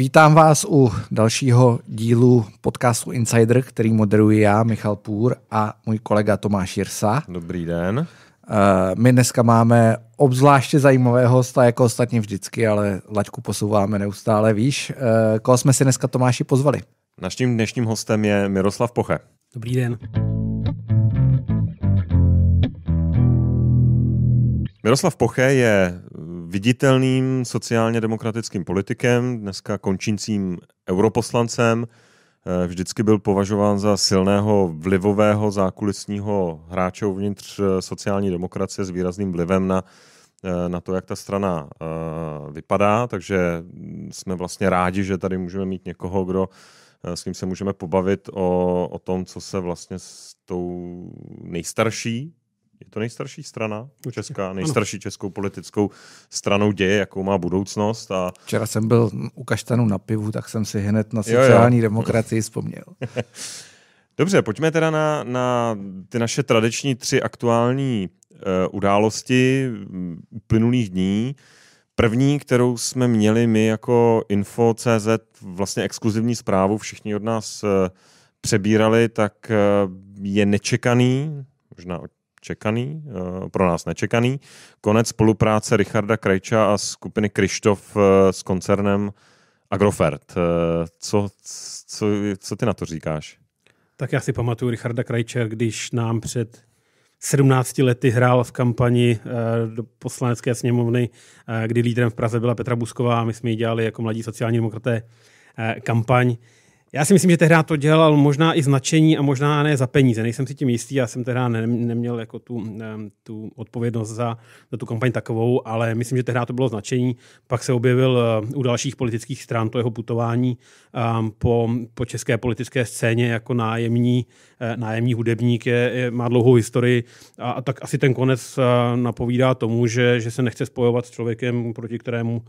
Vítám vás u dalšího dílu podcastu Insider, který moderuji já, Michal Půr a můj kolega Tomáš Jirsa. Dobrý den. Eh, my dneska máme obzvláště zajímavého hosta, jako ostatně vždycky, ale laťku posouváme neustále výš. Eh, koho jsme si dneska Tomáši pozvali? Naším dnešním hostem je Miroslav Poche. Dobrý den. Miroslav Poche je viditelným sociálně demokratickým politikem, dneska končícím europoslancem. Eh, vždycky byl považován za silného vlivového zákulisního hráče uvnitř eh, sociální demokracie s výrazným vlivem na, eh, na to, jak ta strana vypadá, takže jsme vlastně rádi, že tady můžeme mít někoho, kdo s kým se můžeme pobavit o, o tom, co se vlastně s tou nejstarší je to nejstarší strana česká, nejstarší ano. českou politickou stranou děje, jakou má budoucnost. A... Včera jsem byl u Kaštanu na pivu, tak jsem si hned na sociální jo, jo. demokracii vzpomněl. Dobře, pojďme teda na, na ty naše tradiční tři aktuální uh, události mm, uplynulých dní. První, kterou jsme měli my jako Info.cz, vlastně exkluzivní zprávu, všichni od nás eh, přebírali, tak eh, je nečekaný, možná čekaný, eh, pro nás nečekaný, konec spolupráce Richarda Krejča a skupiny Krištof eh, s koncernem Agrofert. Eh, co, co, co ty na to říkáš? Tak já si pamatuju Richarda Krajče, když nám před 17 lety hrál v kampani do poslanecké sněmovny, kdy lídrem v Praze byla Petra Busková a my jsme ji dělali jako mladí sociální demokraté kampaň. Já si myslím, že tehdy to dělal možná i značení a možná ne za peníze. Nejsem si tím jistý, já jsem tehdy neměl jako tu, tu odpovědnost za, za tu kampaň takovou, ale myslím, že tehdy to bylo značení. Pak se objevil eh, u dalších politických stran to jeho putování po, po české politické scéně jako nájemní, eh, nájemní hudebník je, je, má dlouhou historii a, a tak asi ten konec eh, napovídá tomu, že, že se nechce spojovat s člověkem, proti kterému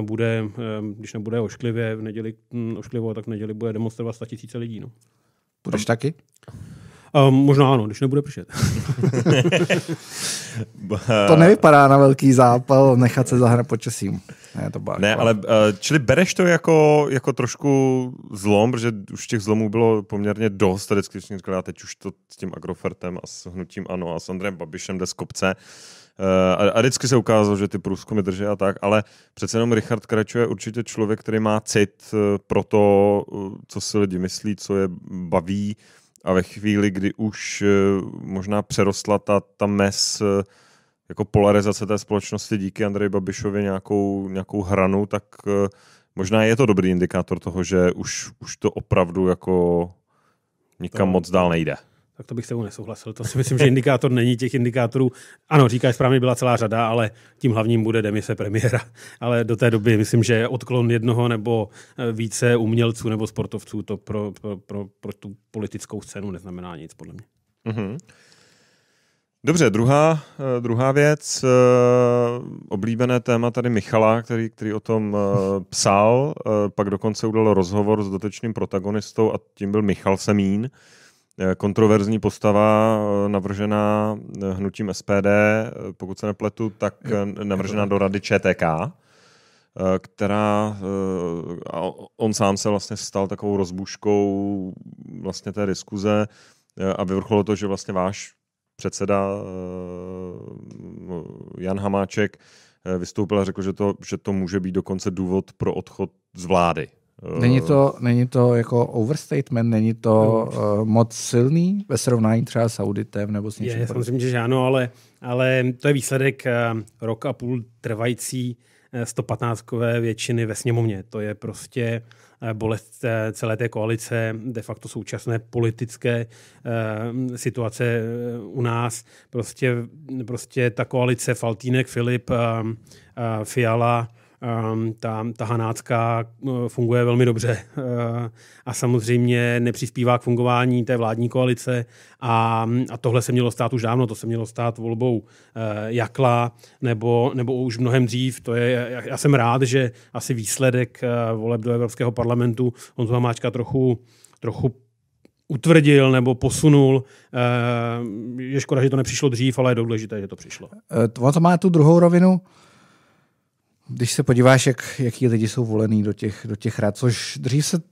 bude, když nebude ošklivě v neděli hm, ošklivo, tak v neděli bude demonstrovat tisíce lidí. No. Budeš taky? Um, možná ano, když nebude pršet. to nevypadá na velký zápal nechat se zahrát počasím. Ne, to ne ale eh, čili bereš to jako, jako trošku zlom, protože už těch zlomů bylo poměrně dost, a vždycky teď už to s tím Agrofertem a s hnutím ANO a s Andrem Babišem jde z kopce. Uh, Eh, a, a vždycky se ukázalo, že ty průzkumy drží a tak, ale přece jenom Richard Krečo je určitě člověk, který má cit eh, pro to, eh, co si lidi myslí, co je baví a ve chvíli, kdy už možná přerostla ta, ta mes jako polarizace té společnosti díky Andreji Babišovi nějakou, nějakou hranu, tak možná je to dobrý indikátor toho, že už, už to opravdu jako nikam to, moc dál nejde tak to bych s tebou nesouhlasil. To si myslím, že indikátor není těch indikátorů. Ano, říkáš správně, byla celá řada, ale tím hlavním bude demise premiéra. Ale do té doby myslím, že odklon jednoho nebo eh, více umělců nebo sportovců to pro, pro, pro, pro tu politickou scénu neznamená nic, podle mě. Mm-hmm. Dobře, druhá, eh, druhá věc, eh, oblíbené téma tady Michala, který, který o tom psal, pak dokonce udělal rozhovor s dotečným protagonistou a tím byl Michal Semín. Eh, kontroverzní postava eh, navržená eh, hnutím SPD, pokud se nepletu, tak navržená do rady ČTK, která, a on sám se vlastně stal takovou rozbuškou vlastně té diskuze a vyvrcholo to, že vlastně váš předseda Jan Hamáček vystoupil a řekl, že to, že to může být dokonce důvod pro odchod z vlády. Není to, není to jako overstatement, není to uh, moc silný ve srovnání třeba s auditem nebo s něčím? Je, samozřejmě, že ano, ale, ale to je výsledek uh, rok a půl trvající 115 eh, většiny ve sněmovně. To je prostě bolest celé té koalice, de facto současné politické situace u nás. Prostě, prostě ta koalice Faltínek, Filip, eh, Fiala, Ehm, ta, ta hanácká eh, funguje velmi dobře eh, a samozřejmě nepřispívá k fungování té vládní koalice a, a tohle se mělo stát už dávno, to se mělo stát volbou eh, Jakla nebo, nebo už mnohem dřív. To je, já jsem rád, že asi výsledek voleb do Evropského parlamentu Honzu Hamáčka trochu, trochu utvrdil nebo posunul. Je škoda, že to nepřišlo dřív, ale je důležité, že to přišlo. To má tu druhou rovinu, když se podíváš, jak, jaký lidi jsou volený do těch, do těch rad, což dřív se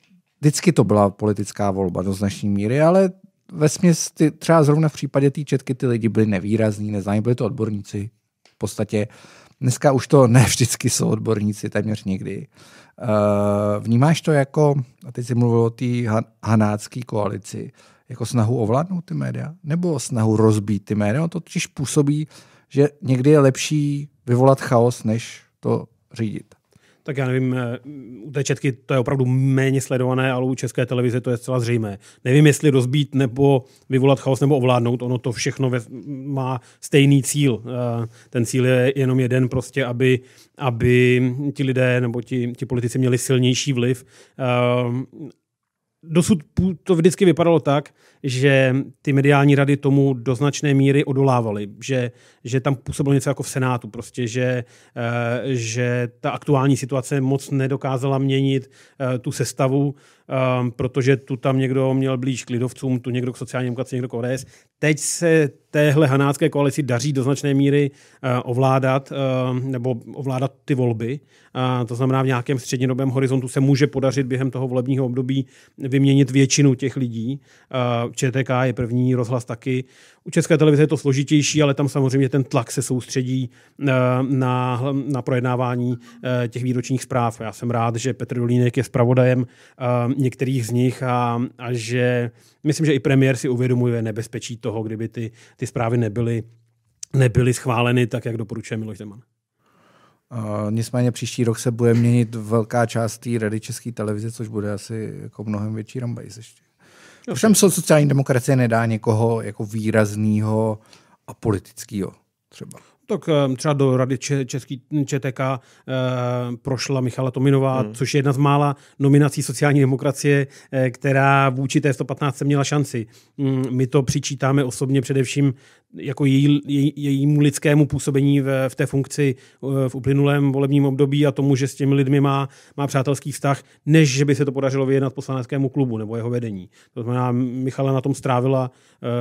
vždycky to byla politická volba do značné míry, ale ve směs ty, třeba zrovna v případě té četky ty lidi byli nevýrazní, neznámí, byli to odborníci v podstatě. Dneska už to ne vždycky jsou odborníci, téměř nikdy. Eh, vnímáš to jako, a teď jsi mluvil o té hanácké koalici, jako snahu ovládnout ty média? Nebo snahu rozbít ty média? No to totiž působí, že někdy je lepší vyvolat chaos, než to řídit. Tak já nevím, eh, u té Četky to je opravdu méně sledované, ale u české televize to je zcela zřejmé. Nevím, jestli rozbít nebo vyvolat chaos nebo ovládnout, ono to všechno má stejný cíl. Eh, ten cíl je jenom jeden, prostě, aby, aby ti lidé nebo ti, ti politici měli silnější vliv eh, dosud to vždycky vypadalo tak, že ty mediální rady tomu do značné míry odolávaly, že, že tam působilo něco jako v Senátu, prostě, že, eh, že ta aktuální situace moc nedokázala měnit eh, tu sestavu um, protože tu tam někdo měl blíž k lidovcům, tu někdo k sociální demokracii, někdo k ODS. Teď se téhle hanácké koalici daří do značné míry uh, ovládat uh, nebo ovládat ty volby. Uh, to znamená, v nějakém střednědobém horizontu se může podařit během toho volebního období vyměnit většinu těch lidí. Uh, ČTK je první, rozhlas taky. U České televize je to složitější, ale tam samozřejmě ten tlak se soustředí uh, na, na projednávání uh, těch výročních zpráv. Já jsem rád, že Petr Dolínek je zpravodajem uh, některých z nich a, a že myslím, že i premiér si uvědomuje nebezpečí toho, kdyby ty, ty zprávy nebyly, nebyly schváleny tak, jak doporučuje Miloš Zeman. Uh, nicméně příští rok se bude měnit velká část té rady České televize, což bude asi jako mnohem větší rambajs ještě. Ovšem sociální demokracie nedá někoho jako výrazného a politického třeba tak eh, třeba do rady Český hm, ČTK eh, prošla Michala Tominová, hmm. což je jedna z mála nominací sociální demokracie, eh, která vůči té 115 měla šanci. Mm, my to přičítáme osobně především jako její, jej, jejímu lidskému působení v, v té funkci v uplynulém volebním období a tomu, že s těmi lidmi má, má přátelský vztah, než že by se to podařilo vyjednat poslaneckému klubu nebo jeho vedení. To znamená, Michala na tom strávila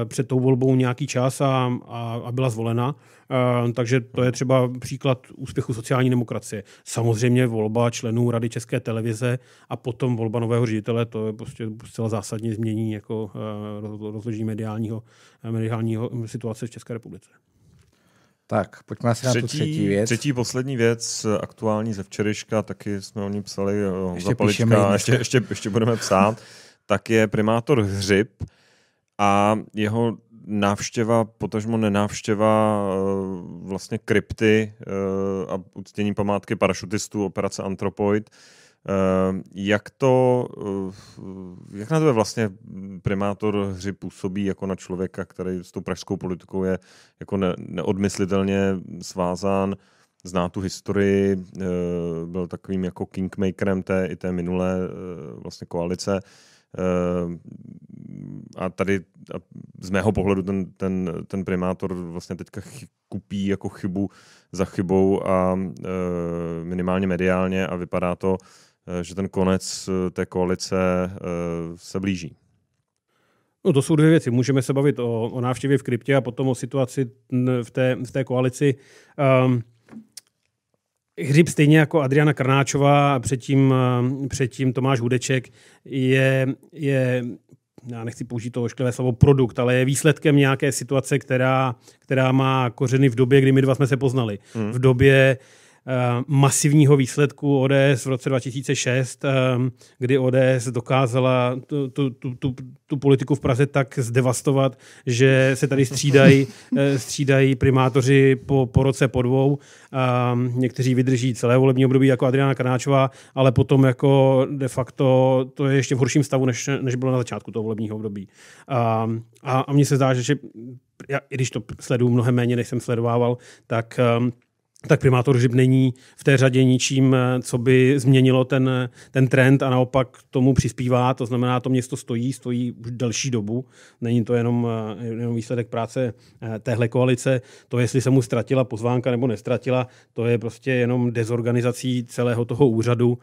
před tou volbou nějaký čas a, a, a byla zvolena. Eh, takže to je třeba příklad úspěchu sociální demokracie. Samozřejmě volba členů Rady České televize a potom volba nového ředitele, to je prostě zcela zásadně změní jako eh, rozložení mediálního, eh, mediálního situace v České republice. Tak, pojďme se. třetí, na tu třetí věc. Třetí poslední věc, aktuální ze včerejška, taky jsme o ní psali ještě za palička, ještě, ještě, ještě budeme psát, tak je primátor Hřib a jeho návštěva, potažmo nenávštěva eh, vlastně krypty eh, a uctění památky parašutistů operace Antropoid. Eh, jak to, jak na to vlastně primátor hři působí jako na člověka, který s tou pražskou politikou je jako neodmyslitelně svázán, zná tu historii, byl takovým jako kingmakerem té i té minulé vlastně koalice a tady a z mého pohledu ten, ten, ten primátor vlastně teďka kupí jako chybu za chybou a e, minimálně mediálně a vypadá to, e, že ten konec e, té koalice e, se blíží. No to jsou dvě věci. Můžeme se bavit o, o návštěvě v kryptě a potom o situaci v té, v té koalici. Um, Hřib stejně jako Adriana Krnáčová a předtím, ehm, předtím Tomáš Hudeček je, je já nechci použít to ošklivé slovo produkt, ale je výsledkem nějaké situace, která, která má kořeny v době, kdy my dva jsme se poznali. Hmm. V době, Eh, masivního výsledku ODS v roce 2006, eh, kdy ODS dokázala tu, tu, tu, tu, politiku v Praze tak zdevastovat, že se tady střídají, eh, střídají primátoři po, po roce, po dvou. Někteří vydrží celé volební období jako Adriana Kanáčová, ale potom jako de facto to je ještě v horším stavu, než, než bylo na začátku toho volebního období. A, a, mně se zdá, že já, i když to sleduju mnohem méně, než jsem sledovával, tak tak primátor Žib není v té řadě ničím, eh, co by změnilo ten, eh, ten trend a naopak tomu přispívá. To znamená, to město stojí, stojí už delší dobu. Není to jenom, eh, jenom výsledek práce téhle koalice. To, jestli se mu ztratila pozvánka nebo nestratila, to je prostě jenom dezorganizací celého toho úřadu,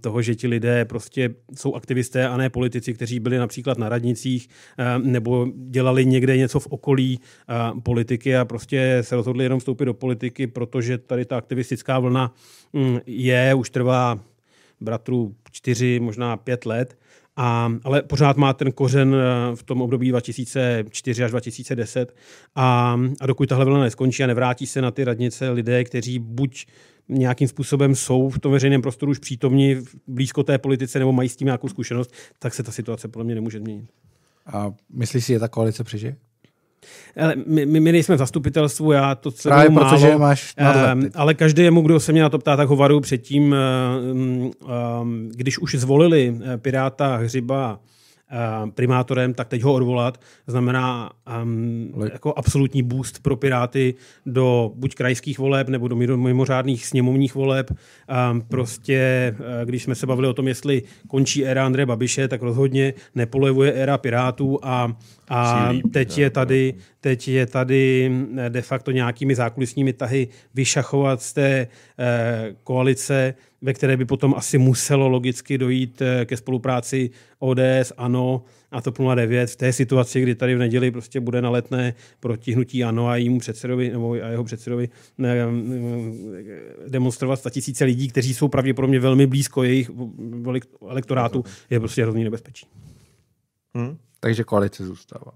toho, že ti lidé prostě jsou aktivisté a ne politici, kteří byli například na radnicích nebo dělali někde něco v okolí politiky a prostě se rozhodli jenom vstoupit do politiky, protože protože tady ta aktivistická vlna mm, je, už trvá bratrů čtyři, možná pět let, a, ale pořád má ten kořen eh, v tom období 2004 až 2010 a, a dokud tahle vlna neskončí a nevrátí se na ty radnice lidé, kteří buď nějakým způsobem jsou v tom veřejném prostoru už přítomní blízko té politice nebo mají s tím nějakou zkušenost, tak se ta situace podle mě nemůže změnit. A myslíš si, že ta koalice přežije? Ale my, my, my nejsme zastupitelstvu, já to celou Právě málo, protože máš nadhled, um, ehm, ale každému, kdo se mě na to ptá, tak ho varuju předtím, um, um, když už zvolili eh, Piráta Hřiba primátorem, tak teď ho odvolat znamená um, jako absolutní boost pro Piráty do buď krajských voleb nebo do mimořádných sněmovních voleb. Um, prostě, eh, když jsme se bavili o tom, jestli končí éra Andreje Babiše, tak rozhodně nepolevuje éra Pirátů a a teď je, tady, teď eh, je tady de facto nějakými zákulisními tahy vyšachovat z té eh, koalice, ve které by potom asi muselo logicky dojít eh, ke spolupráci ODS, ANO a TOP 09 v té situaci, kdy tady v neděli prostě bude na letné protihnutí ANO a jímu předsedovi nebo a jeho předsedovi demonstrovat tisíce lidí, kteří jsou pravděpodobně velmi blízko jejich elektorátu, je prostě hrozný nebezpečí. Hmm? Takže koalice zůstává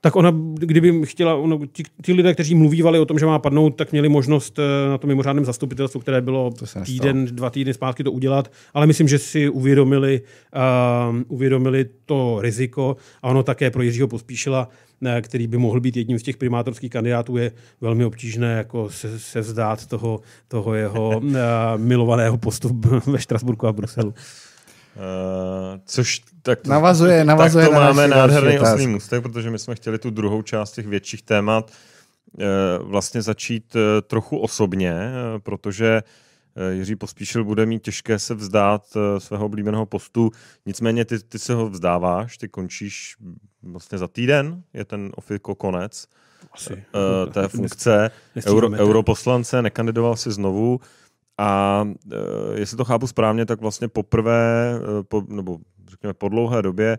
tak ona, kdyby chtěla, ono, ti, ti lidé, kteří mluvívali o tom, že má padnout, tak měli možnost eh, na tom mimořádném zastupitelstvu, které bylo týden, dva týdny zpátky to udělat, ale myslím, že si uvědomili, uh, uvědomili to riziko a ono také pro Jiřího Pospíšila, eh, který by mohl být jedním z těch primátorských kandidátů, je velmi obtížné jako se, se vzdát toho, toho jeho uh, milovaného postupu ve Štrasburku a Bruselu. Uh, což tak to, navazuje, navazuje tak to na máme nádherný oslý můstek, protože my jsme chtěli tu druhou část těch větších témat uh, vlastně začít uh, trochu osobně, uh, protože Jiří Pospíšil bude mít těžké se vzdát svého oblíbeného postu, nicméně ty, ty se ho vzdáváš, ty končíš vlastně za týden, je ten ofiko konec Asi. té funkce Euro, europoslance, nekandidoval si znovu, a e, jestli to chápu správně, tak vlastně poprvé, eh, po, nebo řekněme po dlouhé době,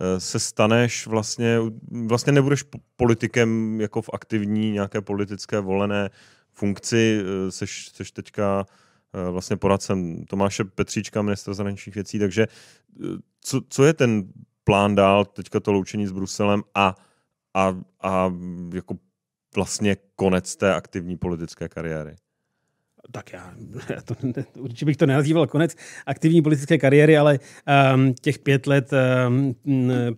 eh, se staneš vlastně, vlastně nebudeš politikem jako v aktivní nějaké politické volené funkci, e, seš, seš teďka vlastně poradcem Tomáše Petříčka, ministra zahraničních věcí, takže co, co je ten plán dál, teďka to loučení s Bruselem a, a, a jako vlastně konec té aktivní politické kariéry? tak já, já to, určitě bych to nenazýval konec aktivní politické kariéry, ale um, těch pět let um,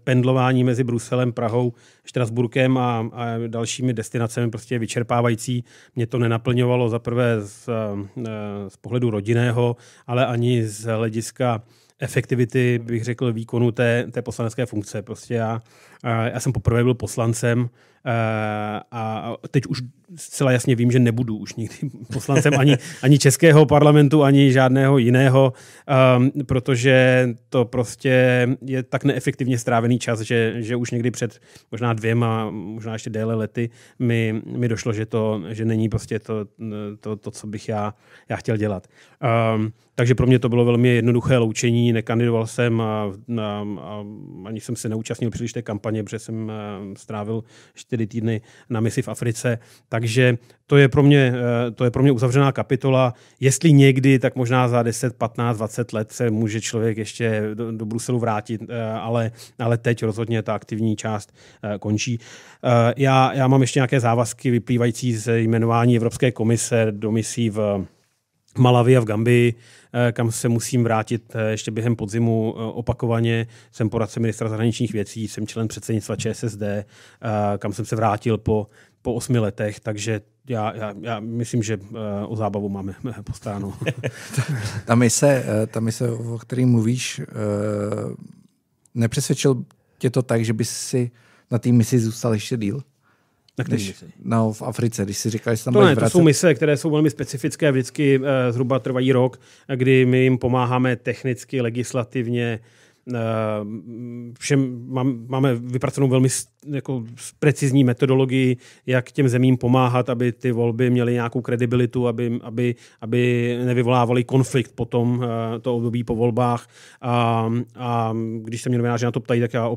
pendlování mezi Bruselem, Prahou, Štrasburkem a, a dalšími destinacemi prostě je vyčerpávající. Mě to nenaplňovalo zaprvé z, ehm, e, z pohledu rodinného, ale ani z hlediska efektivity, bych řekl, výkonu té, té poslanecké funkce. Prostě já, já jsem poprvé byl poslancem Eh, a teď už zcela jasně vím, že nebudu už nikdy poslancem ani, ani českého parlamentu, ani žádného jiného, um, protože to prostě je tak neefektivně strávený čas, že, že už někdy před možná dvěma, možná ještě déle lety mi, mi došlo, že to že není prostě to, to, to co bych já, já chtěl dělat. Um, takže pro mě to bylo velmi jednoduché loučení, nekandidoval jsem a, a, a ani jsem se neúčastnil příliš té kampaně, protože jsem eh, strávil čtyři čtyři týdny na misi v Africe. Takže to je pro mě, eh, to je pro mě uzavřená kapitola. Jestli někdy, tak možná za 10, 15, 20 let se může člověk ještě do, do Bruselu vrátit, eh, ale, ale teď rozhodně ta aktivní část eh, končí. Já, já mám ještě nějaké závazky vyplývající z jmenování Evropské komise do misí v Malavy a v Gambii, eh, kam se musím vrátit eh, ještě během podzimu eh, opakovaně. Jsem poradce ministra zahraničních věcí, jsem člen předsednictva ČSSD, kam jsem se vrátil po, po osmi letech, takže já, já, já myslím, že o zábavu máme postáno. ta, mise, ta mise, o který mluvíš, nepřesvědčil tě to tak, že bys si na té misi zůstal ještě díl? Tak když, no, v Africe, když si říkali, že tam to ne, to jsou mise, které jsou velmi specifické vždycky uh, zhruba trvají rok, kdy my jim pomáháme technicky, legislativně, Eh, všem mám, máme vypracovanou velmi jako precizní metodologii, jak těm zemím pomáhat, aby ty volby měly nějakou kredibilitu, aby, aby, aby nevyvolávaly konflikt potom eh, to období po volbách. A, a když se mě novináři na to ptají, tak já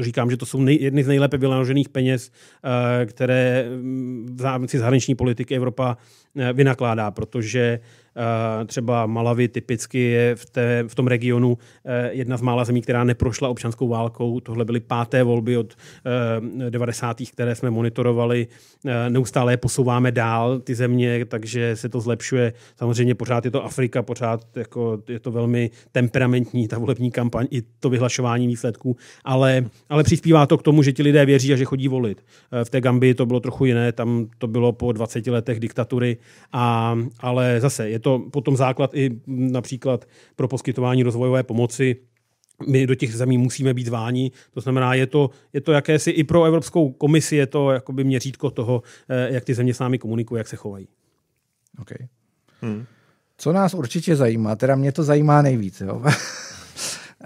říkám, že to jsou nej, jedny z nejlépe vynaložených peněz, eh, které v rámci zahraniční politiky Evropa vynakládá, protože Eh, třeba Malavy typicky je v, té, v tom regionu eh, jedna z mála zemí, která neprošla občanskou válkou. Tohle byly páté volby od 90. Eh, které jsme monitorovali. Neustále je posouváme dál ty země, takže se to zlepšuje. Samozřejmě pořád je to Afrika, pořád jako je to velmi temperamentní ta volební kampaň i to vyhlašování výsledků, ale, ale přispívá to k tomu, že ti lidé věří a že chodí volit. V té Gambii to bylo trochu jiné, tam to bylo po 20 letech diktatury, a, ale zase je to to potom základ i například pro poskytování rozvojové pomoci, my do těch zemí musíme být váni. To znamená, je to, je to jakési i pro Evropskou komisi, je to jakoby měřítko toho, eh, jak ty země s námi komunikují, jak se chovají. Okay. Hmm. Co nás určitě zajímá, teda mě to zajímá nejvíc. Jo?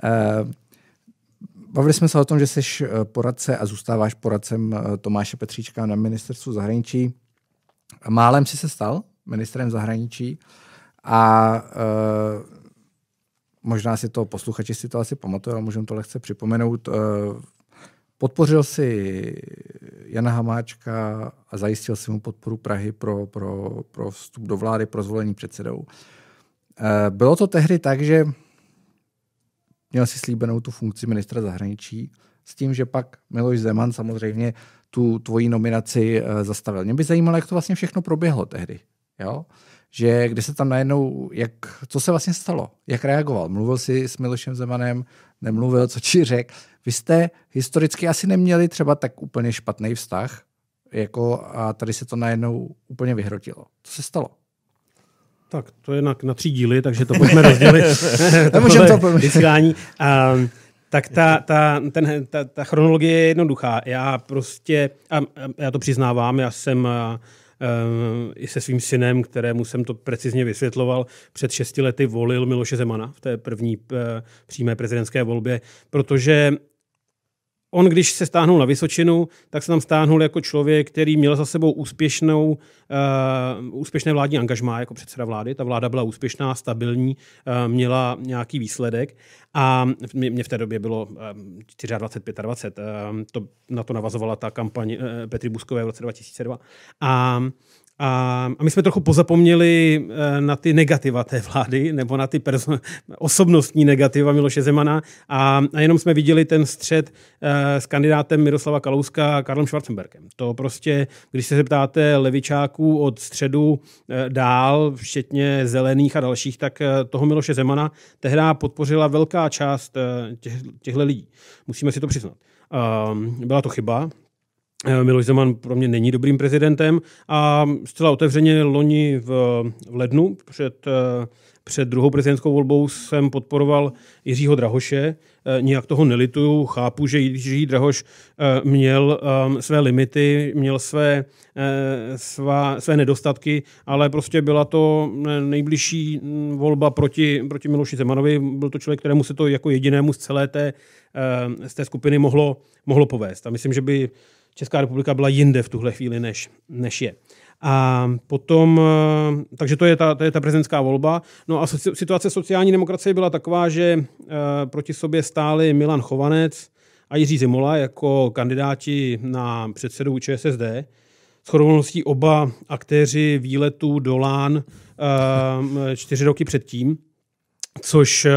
Eh, bavili jsme se o tom, že jsi eh, poradce a zůstáváš poradcem Tomáše Petříčka na ministerstvu zahraničí. Málem si se stal ministrem zahraničí. Uh, a uh, možná si to posluchači si to asi pamatují, ale můžeme to lehce připomenout. Uh, podpořil si Jana Hamáčka a zajistil si mu podporu Prahy pro, pro, pro vstup do vlády, pro zvolení předsedou. Uh, bylo to tehdy tak, že měl si slíbenou tu funkci ministra zahraničí, s tím, že pak Miloš Zeman samozřejmě tu tvoji nominaci zastavil. Mě by zajímalo, jak to vlastně všechno proběhlo tehdy. Jo? že kde se tam najednou, jak, co se vlastně stalo, jak reagoval, mluvil si s Milošem Zemanem, nemluvil, co ti řekl. Vy jste historicky asi neměli třeba tak úplně špatný vztah, jako a tady se to najednou úplně vyhrotilo. Co se stalo? Tak to je na, na tři díly, takže to pojďme rozdělit. Nemůžeme to vysílání. Ehm, tak ta, ta, ten, ta, ta chronologie je jednoduchá. Já prostě, a, a, já to přiznávám, já jsem a, Ehm, i se svým synem, kterému jsem to precizně vysvětloval, před šesti lety volil Miloše Zemana v té první eh, přímé prezidentské volbě, protože On, když se stáhnul na Vysočinu, tak se tam stáhnul jako člověk, který měl za sebou úspěšnou, uh, úspěšné vládní angažmá jako předseda vlády. Ta vláda byla úspěšná, stabilní, uh, měla nějaký výsledek a mě, v té době bylo 24, 25, 20. to, na to navazovala ta kampaň eh, Petry Buskové v roce 2002. A, a my jsme trochu pozapomněli eh, na ty negativa té vlády, nebo na ty perso- osobnostní negativa Miloše Zemana a, a jenom jsme viděli ten střed eh, s kandidátem Miroslava Kalouska a Karlem Schwarzenbergem. To prostě, když se zeptáte levičáků od středu eh, dál, včetně zelených a dalších, tak toho Miloše Zemana tehdy podpořila velká část těch, těchto lidí. Musíme si to přiznat. Ehm, byla to chyba, Eh, Miloš Zeman pro mě není dobrým prezidentem a zcela otevřeně loni v, v lednu před, eh, před druhou prezidentskou volbou jsem podporoval Jiřího Drahoše. Eh, Nijak toho nelituju, chápu, že Jiří Drahoš měl ehm, své limity, měl své, svá, své nedostatky, ale prostě byla to nejbližší mm, volba proti, proti Miloši Zemanovi. Byl to člověk, kterému se to jako jedinému z celé té, z té skupiny mohlo, mohlo povést. A myslím, že by Česká republika byla jinde v tuhle chvíli, než, než je. A potom, eh, takže to je ta, to je ta prezidentská volba. No a situace sociální demokracie byla taková, že eh, proti sobě stáli Milan Chovanec a Jiří Zimola jako kandidáti na předsedu ČSSD. Shodovností oba aktéři výletu do Lán eh, čtyři roky předtím. Což eh,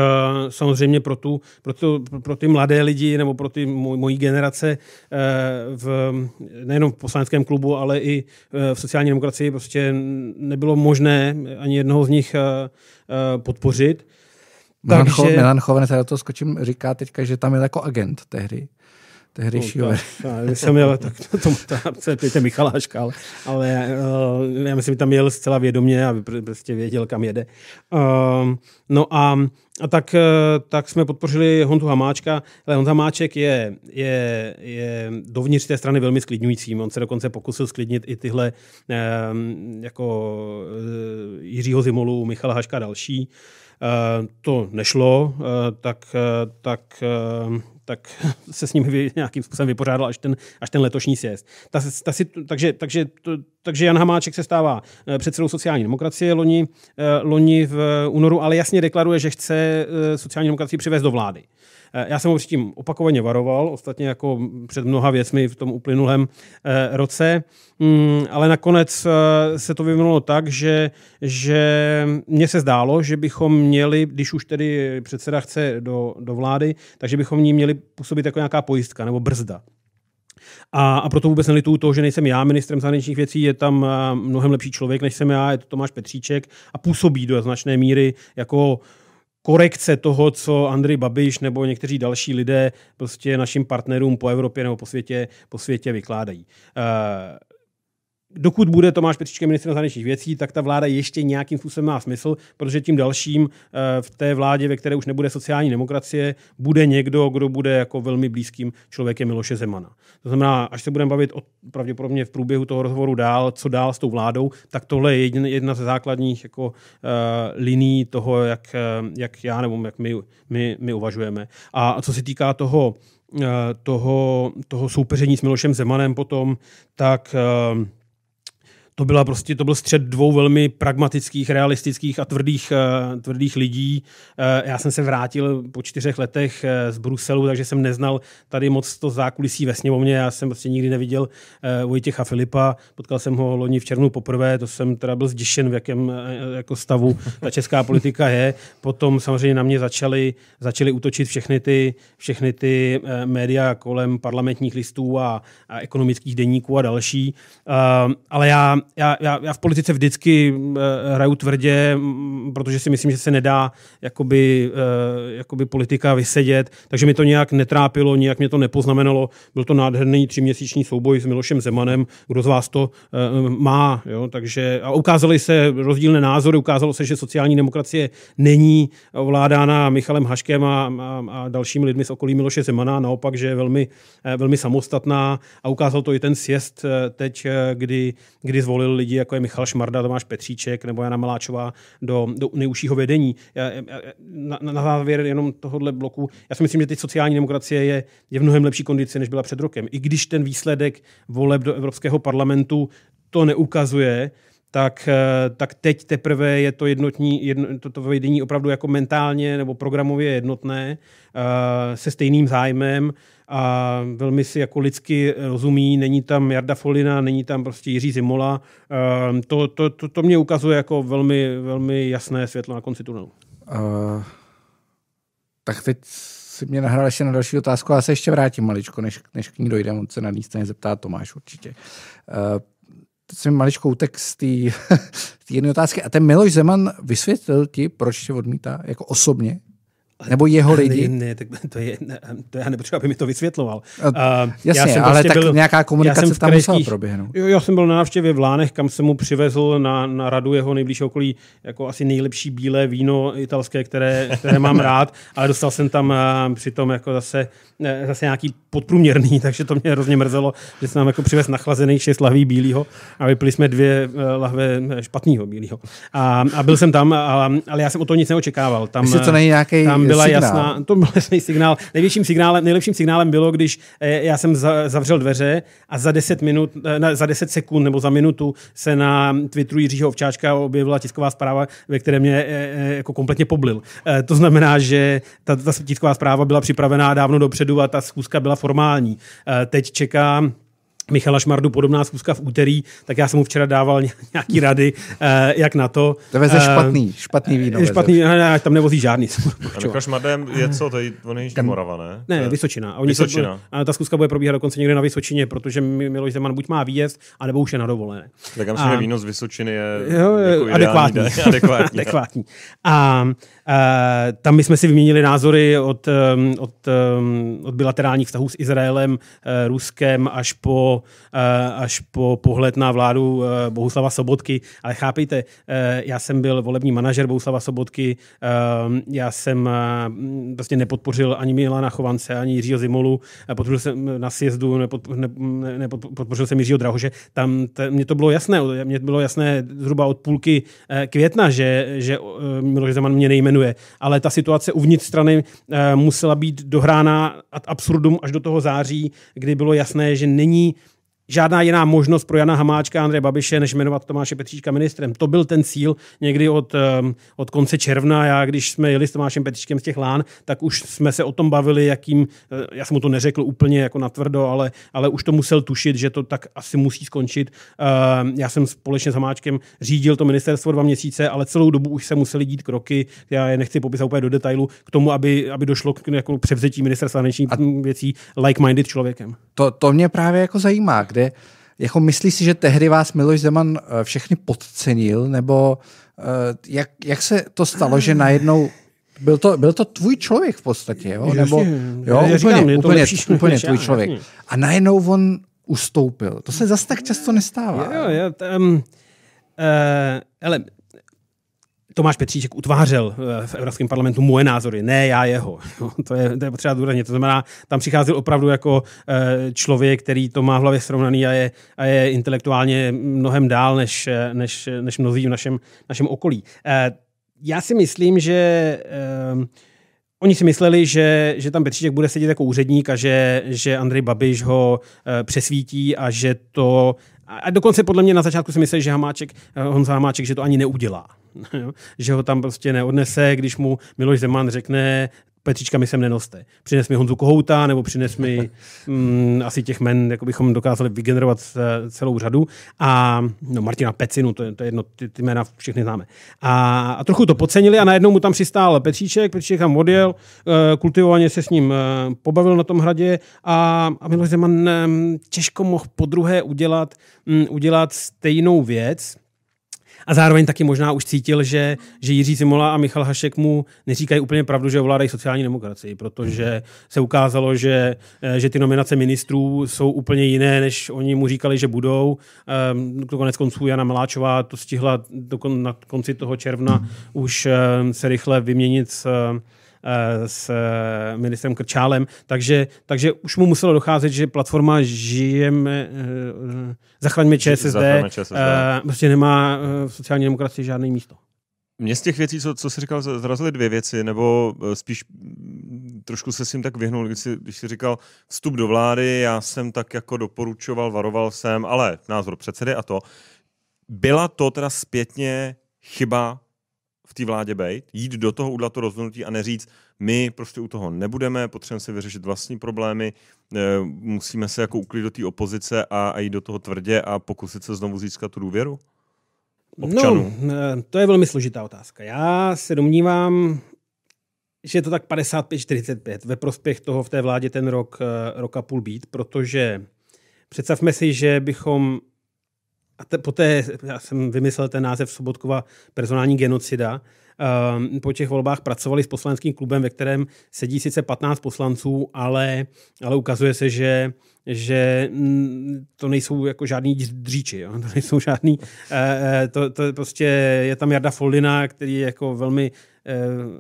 samozřejmě pro, tu, pro, tu, pro ty mladé lidi nebo pro ty moj, mojí generace eh, v, nejenom v poslaneckém klubu, ale i eh, v sociální demokracii prostě nebylo možné ani jednoho z nich podpořit. Milan, Takže... Milan Choven, se do toho skočím, říká teďka, že tam je jako agent tehdy tehdejšího. No, Já jsem jel tak to, to, to, to, to Michaláška, ale, ale uh, já myslím, že tam jel zcela vědomě a prostě věděl, kam jede. Uh, no a, a tak, uh, tak jsme podpořili Hontu Hamáčka. Ale Honza Hamáček je, je, je dovnitř té strany velmi sklidňující. On se dokonce pokusil sklidnit i tyhle uh, jako uh, Jiřího Zimolu, Michala Haška a další. Uh, to nešlo, uh, tak, uh, tak tak se s nimi nějakým způsobem vypořádal až ten, až ten letošní sjezd. Ta, ta, takže, takže, to, takže Jan Hamáček se stává eh, předsedou sociální demokracie loni, eh, loni v eh, únoru, ale jasně deklaruje, že chce sociální demokracii přivést do vlády. Eh, já jsem ho předtím opakovaně varoval, ostatně jako před mnoha věcmi v tom uplynulém eh, roce, mm, ale nakonec eh, se to vyvinulo tak, že, že mně se zdálo, že bychom měli, když už tedy předseda chce do, do vlády, takže bychom ní měli působit jako nějaká pojistka nebo brzda. A, a proto vůbec nelituju toho, že nejsem já ministrem zahraničních věcí, je tam mnohem lepší člověk, než jsem já, je to Tomáš Petříček a působí do značné míry jako uh, korekce toho, co Andrej Babiš nebo někteří další lidé prostě našim partnerům po Evropě nebo po světě, po světě vykládají. Uh, dokud bude Tomáš Petříčka ministrem zahraničních věcí, tak ta vláda ještě nějakým způsobem má smysl, protože tím dalším eh, v té vládě, ve které už nebude sociální demokracie, bude někdo, kdo bude jako velmi blízkým člověkem Miloše Zemana. To znamená, až se budeme bavit o, pravděpodobně v průběhu toho rozhovoru dál, co dál s tou vládou, tak tohle je jedna ze základních jako, uh, eh, liní toho, jak, eh, jak já nebo jak my, my, my uvažujeme. A co se týká toho, uh, toho, toho soupeření s Milošem Zemanem potom, tak uh, to, byla prostě, to byl střed dvou velmi pragmatických, realistických a tvrdých, eh, tvrdých lidí. Eh, já jsem se vrátil po čtyřech letech eh, z Bruselu, takže jsem neznal tady moc to zákulisí ve sněmovně. Já jsem prostě nikdy neviděl Vojtěcha Filipa. Potkal jsem ho loni v červnu poprvé, to jsem teda byl zděšen, v jakém jako stavu ta česká politika je. Potom samozřejmě na mě začaly, začaly útočit všechny ty, všechny ty média kolem parlamentních listů a, a ekonomických denníků a další. Ale já já, já, já v politice vždycky eh, hraju tvrdě, protože si myslím, že se nedá jakoby, eh, jakoby politika vysedět, takže mi to nějak netrápilo, nějak mě to nepoznamenalo. Byl to nádherný tříměsíční souboj s Milošem Zemanem, kdo z vás to eh, má. Jo? Takže, a ukázaly se rozdílné názory, ukázalo se, že sociální demokracie není ovládána Michalem Haškem a, a, a dalšími lidmi z okolí Miloše Zemana, naopak, že je velmi, velmi samostatná a ukázal to i ten sjezd teď, kdy, kdy zvolil volil lidi, jako je Michal Šmarda, Tomáš Petříček nebo Jana Maláčová do, do nejužšího vedení. Já, na, na závěr jenom tohohle bloku, já si myslím, že teď sociální demokracie je, je v mnohem lepší kondici, než byla před rokem. I když ten výsledek voleb do Evropského parlamentu to neukazuje, tak, eh, tak teď teprve je to jednotní, jedno, to, to vedení opravdu jako mentálně nebo programově jednotné, eh, se stejným zájmem a velmi si jako lidsky rozumí, není tam Jarda Folina, není tam prostě Jiří Zimola. Eh, to, to, to, to mě ukazuje jako velmi, velmi jasné světlo na konci tunelu. Uh, tak teď si mě nahrál ještě na další otázku, a se ještě vrátím maličko, než, než k ní dojdeme, on se na ní straně zeptá Tomáš určitě. Uh, jsem maličko utek z té jedné otázky. A ten Miloš Zeman vysvětlil ti, proč tě odmítá, jako osobně? Nebo jeho lidi? Ne, ne tak to, je, ne, to já nepotřebuji, aby mi to vysvětloval. Uh, Jasně, já jsem ale prostě tak byl, nějaká komunikace tam krajských, musela proběhnout. Jo, já jsem byl na návštěvě v Lánech, kam jsem mu přivezl na, na radu jeho nejbližší okolí jako asi nejlepší bílé víno italské, které, které mám rád, ale dostal jsem tam uh, přitom jako zase, uh, zase nějaký podprůměrný, takže to mě hrozně mrzelo, že jsem nám jako přivez nachlazený šest lahví bílého a vypili jsme dvě uh, lahve špatného bílého. A, a, byl jsem tam, a, ale já jsem o to nic neočekával. Tam, Myslím, to není nějaký byla signál. jasná, to byl jasný signál. Největším signálem, nejlepším signálem bylo, když eh, já jsem zavřel dveře a za 10 minut, eh, za 10 sekund nebo za minutu se na Twitteru Jiřího Ovčáčka objevila tisková zpráva, ve které mě eh, jako kompletně poblil. To znamená, že ta, ta tisková zpráva byla připravená dávno dopředu a ta schůzka byla formální. Teď čekám Michala Šmardu podobná zkuska v úterý, tak já jsem mu včera dával nějaký rady, eh, jak na to. To veze eh, špatný, špatný eh, víno. Je Špatný, ne, ne, tam nevozí žádný. Michal Šmardem je co, to je, on je Morava, ne? Ne, Vysočina. A, oni Vysočina. Se, a ta zkuska bude probíhat dokonce někde na Vysočině, protože Miloš Zeman buď má výjezd, anebo už je na dovolené. Tak já myslím, že víno z Vysočiny je jo, jako adekvátní. Jako ideální, adekvátní. adekvátní. A, a tam my jsme si vyměnili názory od, od, od bilaterálních vztahů s Izraelem, Ruskem až po Eh, až po pohled na vládu eh, Bohuslava Sobotky. Ale chápejte, eh, já jsem byl volební manažer Bohuslava Sobotky, já jsem prostě nepodpořil ani Milana Chovance, ani Jiřího Zimolu, podpořil jsem na sjezdu, nepodpořil, jsem Jiřího Drahože, Tam mě to bylo jasné, mě bylo jasné zhruba od půlky května, že, že Miloš Zeman mě nejmenuje, ale ta situace uvnitř strany musela být dohrána ad absurdum až do toho září, kdy bylo jasné, že není žádná jiná možnost pro Jana Hamáčka a Andreje Babiše, než jmenovat Tomáše Petříčka ministrem. To byl ten cíl někdy od, ehm, od konce června. Já, když jsme jeli s Tomášem Petříčkem z těch lán, tak už jsme se o tom bavili, jakým, eh, já jsem mu to neřekl úplně jako natvrdo, ale, ale už to musel tušit, že to tak asi musí skončit. Ehm, já jsem společně s Hamáčkem řídil to ministerstvo dva měsíce, ale celou dobu už se museli dít kroky, já je nechci popisat úplně do detailu, k tomu, aby, aby došlo k jako převzetí ministerstva zahraničních věcí like-minded člověkem. To, to mě právě jako zajímá kde jako myslí si, že tehdy vás Miloš Zeman eh, všechny podcenil, nebo eh, jak, jak se to stalo, že najednou byl to, byl to tvůj člověk v podstatě, jo? nebo jo, úplně, úplně, úplně tvůj člověk. A najednou on ustoupil. To se zas tak často nestává. Jo, jo, tam, uh, eh, ale Tomáš Petříček utvářel eh, v Evropském parlamentu moje názory, ne já jeho. to, je, to je potřeba důrazně. To znamená, tam přicházel opravdu jako eh, člověk, který to má v hlavě srovnaný a je, a je intelektuálně mnohem dál než, eh, než, než mnozí v našem, našem okolí. Já si myslím, že Oni si mysleli, že, že tam Petříček bude sedět jako úředník a že, že Andrej Babiš ho přesvítí a že to a dokonce podle mě na začátku si myslel, že Hamáček, eh, Honza Hamáček, že to ani neudělá. že ho tam prostě neodnese, když mu Miloš Zeman řekne, Petřička mi sem nenoste. Přines mi Honzu Kohouta, nebo přines mi mm, asi těch men, jako bychom dokázali vygenerovat eh, celou řadu. A no, Martina Pecinu, to je, to je jedno, ty, ty jména všechny známe. A, a trochu to podcenili a najednou mu tam přistál Petříček, Petříček tam odjel, eh, kultivovaně se s ním eh, pobavil na tom hradě a, a Miloš Zeman těžko mohl podruhé udělat, mm, udělat stejnou věc, a zároveň taky možná už cítil, že, že Jiří Simola a Michal Hašek mu neříkají úplně pravdu, že ovládají sociální demokracii, protože se ukázalo, že, eh, že ty nominace ministrů jsou úplně jiné, než oni mu říkali, že budou. Ehm, konec konců Jana Maláčová to stihla na konci toho června už ehm, se rychle vyměnit s Eh, s eh, ministrem Krčálem, takže, takže už mu muselo docházet, že platforma žijeme, eh, zachraňme ČSSD, zachraňme ČSSD. prostě nemá v sociální demokracii žádné místo. Mě z těch věcí, co, co jsi říkal, zrazily dvě věci, nebo spíš mm, trošku se s tím tak vyhnul, když jsi, když jsi říkal vstup do vlády, já jsem tak jako doporučoval, varoval jsem, ale názor předsedy a to. Byla to teda zpětně chyba v té vládě být, jít do toho, udla to rozhodnutí a neříct, my prostě u toho nebudeme, potřebujeme si vyřešit vlastní problémy, eh, musíme se jako uklidit do té opozice a, a jít do toho tvrdě a pokusit se znovu získat tu důvěru? Občanů. No, eh, to je velmi složitá otázka. Já se domnívám, že je to tak 55-45 ve prospěch toho v té vládě ten rok, eh, rok a půl být, protože představme si, že bychom a te, poté já jsem vymyslel ten název Sobotkova personální genocida, um, po těch volbách pracovali s poslaneckým klubem, ve kterém sedí sice 15 poslanců, ale, ale ukazuje se, že že mm, to nejsou jako žádný dříči, jo? to nejsou žádný, eh, eh, to, to prostě je tam Jarda Foldina, který je jako velmi eh,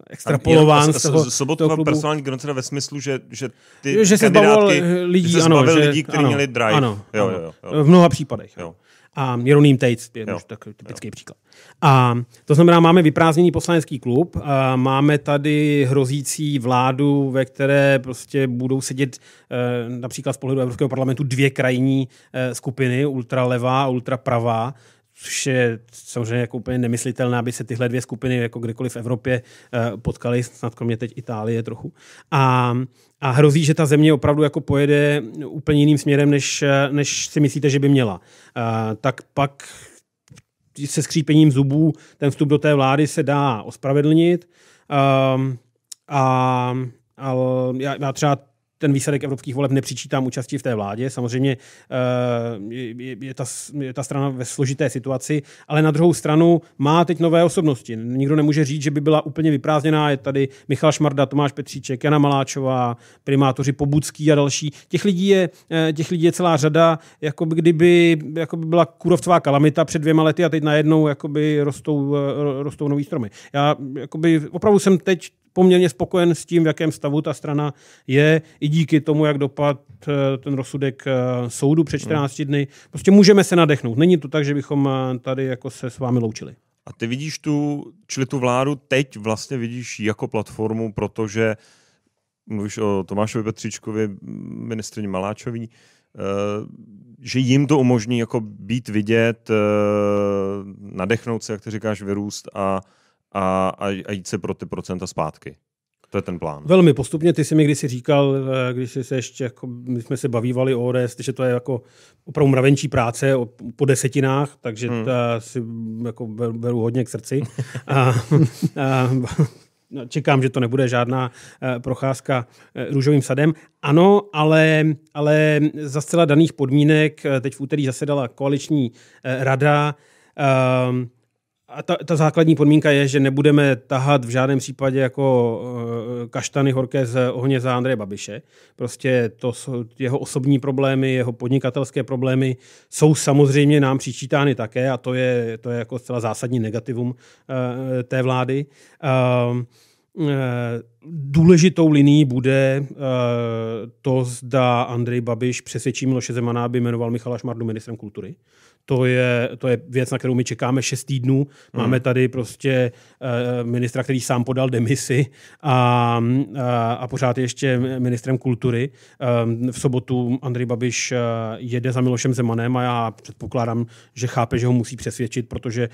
extrapolován z toho, Sobotkova toho klubu. personální genocida ve smyslu, že, že ty že se zbavil lidí, že se ano, že, lidí, kteří měli drive. Ano, jo, ano, jo, jo, jo. v mnoha případech. jo. A Jeroným Tejc je jo. takový typický jo. příklad. A to znamená, máme vyprázdněný poslanecký klub, a máme tady hrozící vládu, ve které prostě budou sedět e, například z pohledu Evropského parlamentu dvě krajní e, skupiny, ultralevá a ultrapravá, což je samozřejmě jako úplně nemyslitelné, aby se tyhle dvě skupiny jako kdekoliv v Evropě eh, potkaly, snad kromě teď Itálie trochu. A, a hrozí, že ta země opravdu jako pojede úplně jiným směrem, než, eh, než si myslíte, že by měla. A, eh, tak pak se skřípením zubů ten vstup do té vlády se dá ospravedlnit. A, ehm, a, a já, já třeba ten výsledek evropských voleb nepřičítám účasti v té vládě. Samozřejmě eh, je, ta, je ta strana ve složité situaci, ale na druhou stranu má teď nové osobnosti. Nikdo nemůže říct, že by byla úplně vyprázdněná. Je tady Michal Šmarda, Tomáš Petříček, Jana Maláčová, primátoři Pobudský a další. Těch lidí je, eh, těch lidí je celá řada, jako by kdyby jako by byla kurovcová kalamita před dvěma lety a teď najednou jakoby rostou, eh, rostou nový stromy. Já jakoby, opravdu jsem teď poměrně spokojen s tím, v jakém stavu ta strana je, i díky tomu, jak dopad eh, ten rozsudek eh, soudu před 14 hmm. dny. Prostě můžeme se nadechnout. Není to tak, že bychom eh, tady jako se s vámi loučili. A ty vidíš tu, čili tu vládu teď vlastně vidíš jako platformu, protože mluvíš o Tomášovi Petřičkovi, ministrině Maláčový, že jim to umožní jako být vidět, nadechnout se, jak ty říkáš, vyrůst a a, a, a jít se pro ty procenta zpátky. To je ten plán. Velmi postupně. Ty jsi mi kdysi říkal, eh, když jsi se ještě, jako, my jsme se bavívali o ODS, že to je jako opravdu mravenčí práce o, po desetinách, takže hmm. ta si mm, jako beru hodně k srdci. a, a, no, čekám, že to nebude žádná eh, procházka eh, růžovým sadem. Ano, ale, ale za zcela daných podmínek, teď v úterý zasedala koaliční rada, ehm, a ta, ta základní podmínka je, že nebudeme tahat v žádném případě jako uh, kaštany horké z ohně za Andreje Babiše. Prostě to jsou jeho osobní problémy, jeho podnikatelské problémy jsou samozřejmě nám přičítány také a to je, to je jako zcela zásadní negativum uh, té vlády. Uh, Důležitou linií bude to, zda Andrej Babiš přesvědčí Miloše Zemana, aby jmenoval Michala Šmardu ministrem kultury to je, to je věc, na kterou my čekáme 6 týdnů. Máme hmm. tady prostě eh, ministra, který sám podal demisi a, a, eh, a pořád ještě ministrem kultury. Eh, v sobotu Andrej Babiš jede za Milošem Zemanem a já předpokládám, že chápe, že ho musí přesvědčit, protože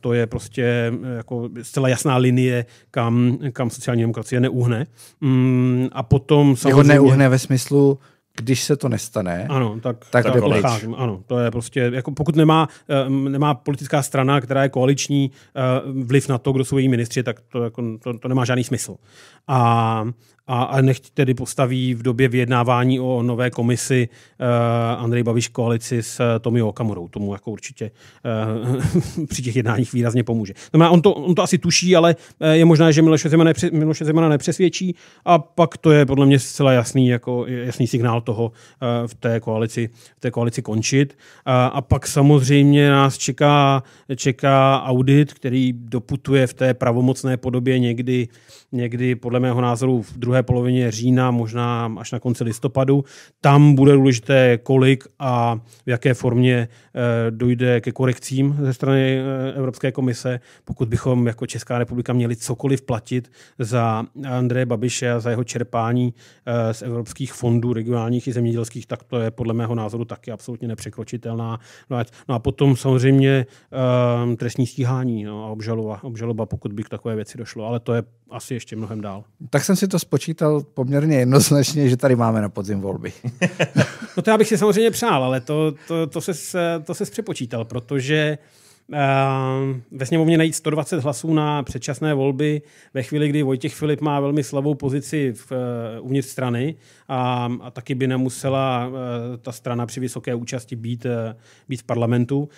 to je prostě jako zcela jasná linie, kam, kam sociální demokracie neuhne. Mm, a potom samozřejmě... Jeho neuhne ve smyslu, když se to nestane, ano, tak, tak, tak jde pryč. Ano, to je prostě, jako pokud nemá, eh, nemá politická strana, která je koaliční, eh, vliv na to, kdo jsou její ministři, tak to, jako, to, to nemá žádný smysl. A a, a nech tedy postaví v době vyjednávání o nové komisi uh, Andrej Babiš koalici s eh, Tomi Okamurou. Tomu jako určitě uh, při těch jednáních výrazně pomůže. Má, on to, on to asi tuší, ale je možné, že Miloše Zemana, nepři, Miloše Zemana nepřesvědčí a pak to je podle mě zcela jasný, jako jasný signál toho uh, v té koalici, v té koalici končit. Uh, a pak samozřejmě nás čeká, čeká audit, který doputuje v té pravomocné podobě někdy, někdy podle mého názoru v druhé druhé polovině října, možná až na konci listopadu. Tam bude důležité, kolik a v jaké formě eh, dojde ke korekcím ze strany eh, Evropské komise. Pokud bychom jako Česká republika měli cokoliv platit za Andreje Babiše a za jeho čerpání eh, z evropských fondů regionálních i zemědělských, tak to je podle mého názoru taky absolutně nepřekročitelná. No a potom samozřejmě trestní stíhání no a obžaloba, obžaloba, pokud by k takové věci došlo. Ale to je asi ještě mnohem dál. Tak jsem si to spočítal poměrně jednoznačně, že tady máme na podzim volby. no to já bych si samozřejmě přál, ale to, to, to, se to přepočítal, protože uh, Ehm, ve sněmovně najít 120 hlasů na předčasné volby ve chvíli, kdy Vojtěch Filip má velmi slabou pozici v, eh, uvnitř strany a, a taky by nemusela eh, ta strana při vysoké účasti být, eh, být v parlamentu.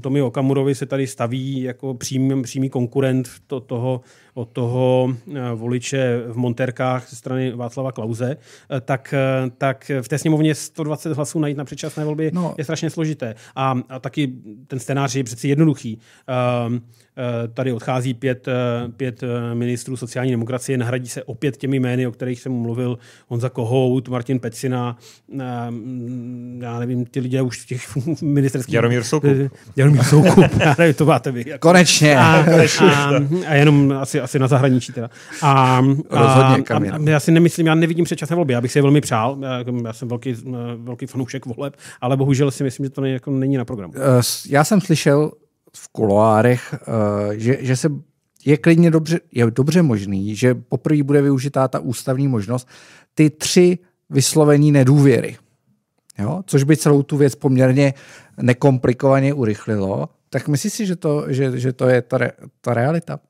Tomi Okamurovi se tady staví jako přímý, přímý konkurent to, toho, od toho voliče v Monterkách ze strany Václava Klauze, tak, tak v té sněmovně 120 hlasů najít na předčasné volby no. je strašně složité. A, a taky ten scénář scénář je přeci jednoduchý. Ehm, eh, tady odchází pět, eh, pět eh, ministrů sociální demokracie, nahradí se opět těmi jmény, o kterých jsem mluvil, Honza Kohout, Martin Pecina, ehm, já nevím, ty lidé už v těch ministerských... Jaromír Soukup. Jaromír Soukup, já nevím, to máte vy. Konečně. A, A, a jenom asi, asi na zahraničí teda. A, Rozhodně, a, a, já si nemyslím, já nevidím předčasné volby, já bych si je velmi přál, já jsem velký, velký fanoušek voleb, ale bohužel si myslím, že to není, jako není na programu. Já jsem slyšel slyšel v kuloárech, eh, že, že se je klidně dobře, je dobře možný, že poprvé bude využitá ta ústavní možnost ty tři vyslovení nedůvěry. Jo? Což by celou tu věc poměrně nekomplikovaně urychlilo. Tak myslíš si, že to, že, že to je ta, re, ta realita?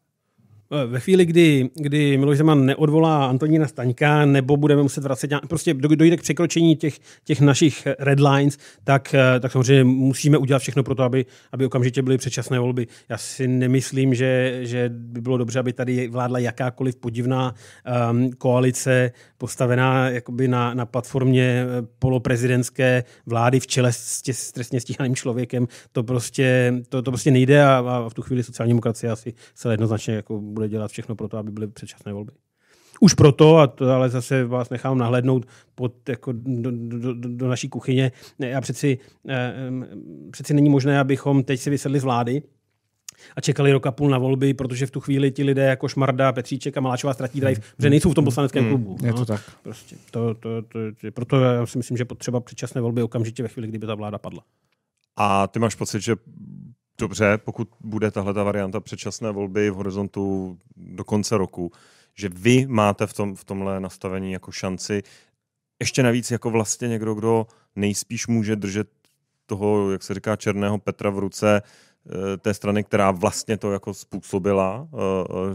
ve chvíli, kdy, kdy Miloš Zeman neodvolá Antonína Staňka, nebo budeme muset vracet, prostě dojde k překročení těch, těch našich eh, red lines, tak, eh, tak samozřejmě musíme udělat všechno pro to, aby, aby okamžitě byly předčasné volby. Já si nemyslím, že, že by bylo dobře, aby tady vládla jakákoliv podivná um, koalice postavená jakoby na, na platformě eh, poloprezidentské vlády v čele s, tě, s trestně stíhaným člověkem. To prostě, to, to prostě nejde a, a v tu chvíli sociální demokracie asi se jednoznačně jako bude bude dělat všechno pro to, aby byly předčasné volby. Už proto, a to ale zase vás nechám nahlednout pod, jako do, do, do naší kuchyně, já přeci, eh, přeci není možné, abychom teď si vysedli z vlády, a čekali rok a půl na volby, protože v tu chvíli ti lidé jako Šmarda, Petříček a Maláčová ztratí drive, hmm. protože nejsou v tom mm. poslaneckém mm. klubu. Je no. to tak. Prostě. To, to, to, to, proto já si myslím, že potřeba předčasné volby okamžitě ve chvíli, kdyby ta vláda padla. A ty máš pocit, že dobře, pokud bude tahle ta varianta předčasné volby v horizontu do konce roku, že vy máte v, tom, v tomhle nastavení jako šanci, ještě navíc jako vlastně někdo, kdo nejspíš může držet toho, jak se říká, černého Petra v ruce eh, té strany, která vlastně to jako způsobila, eh,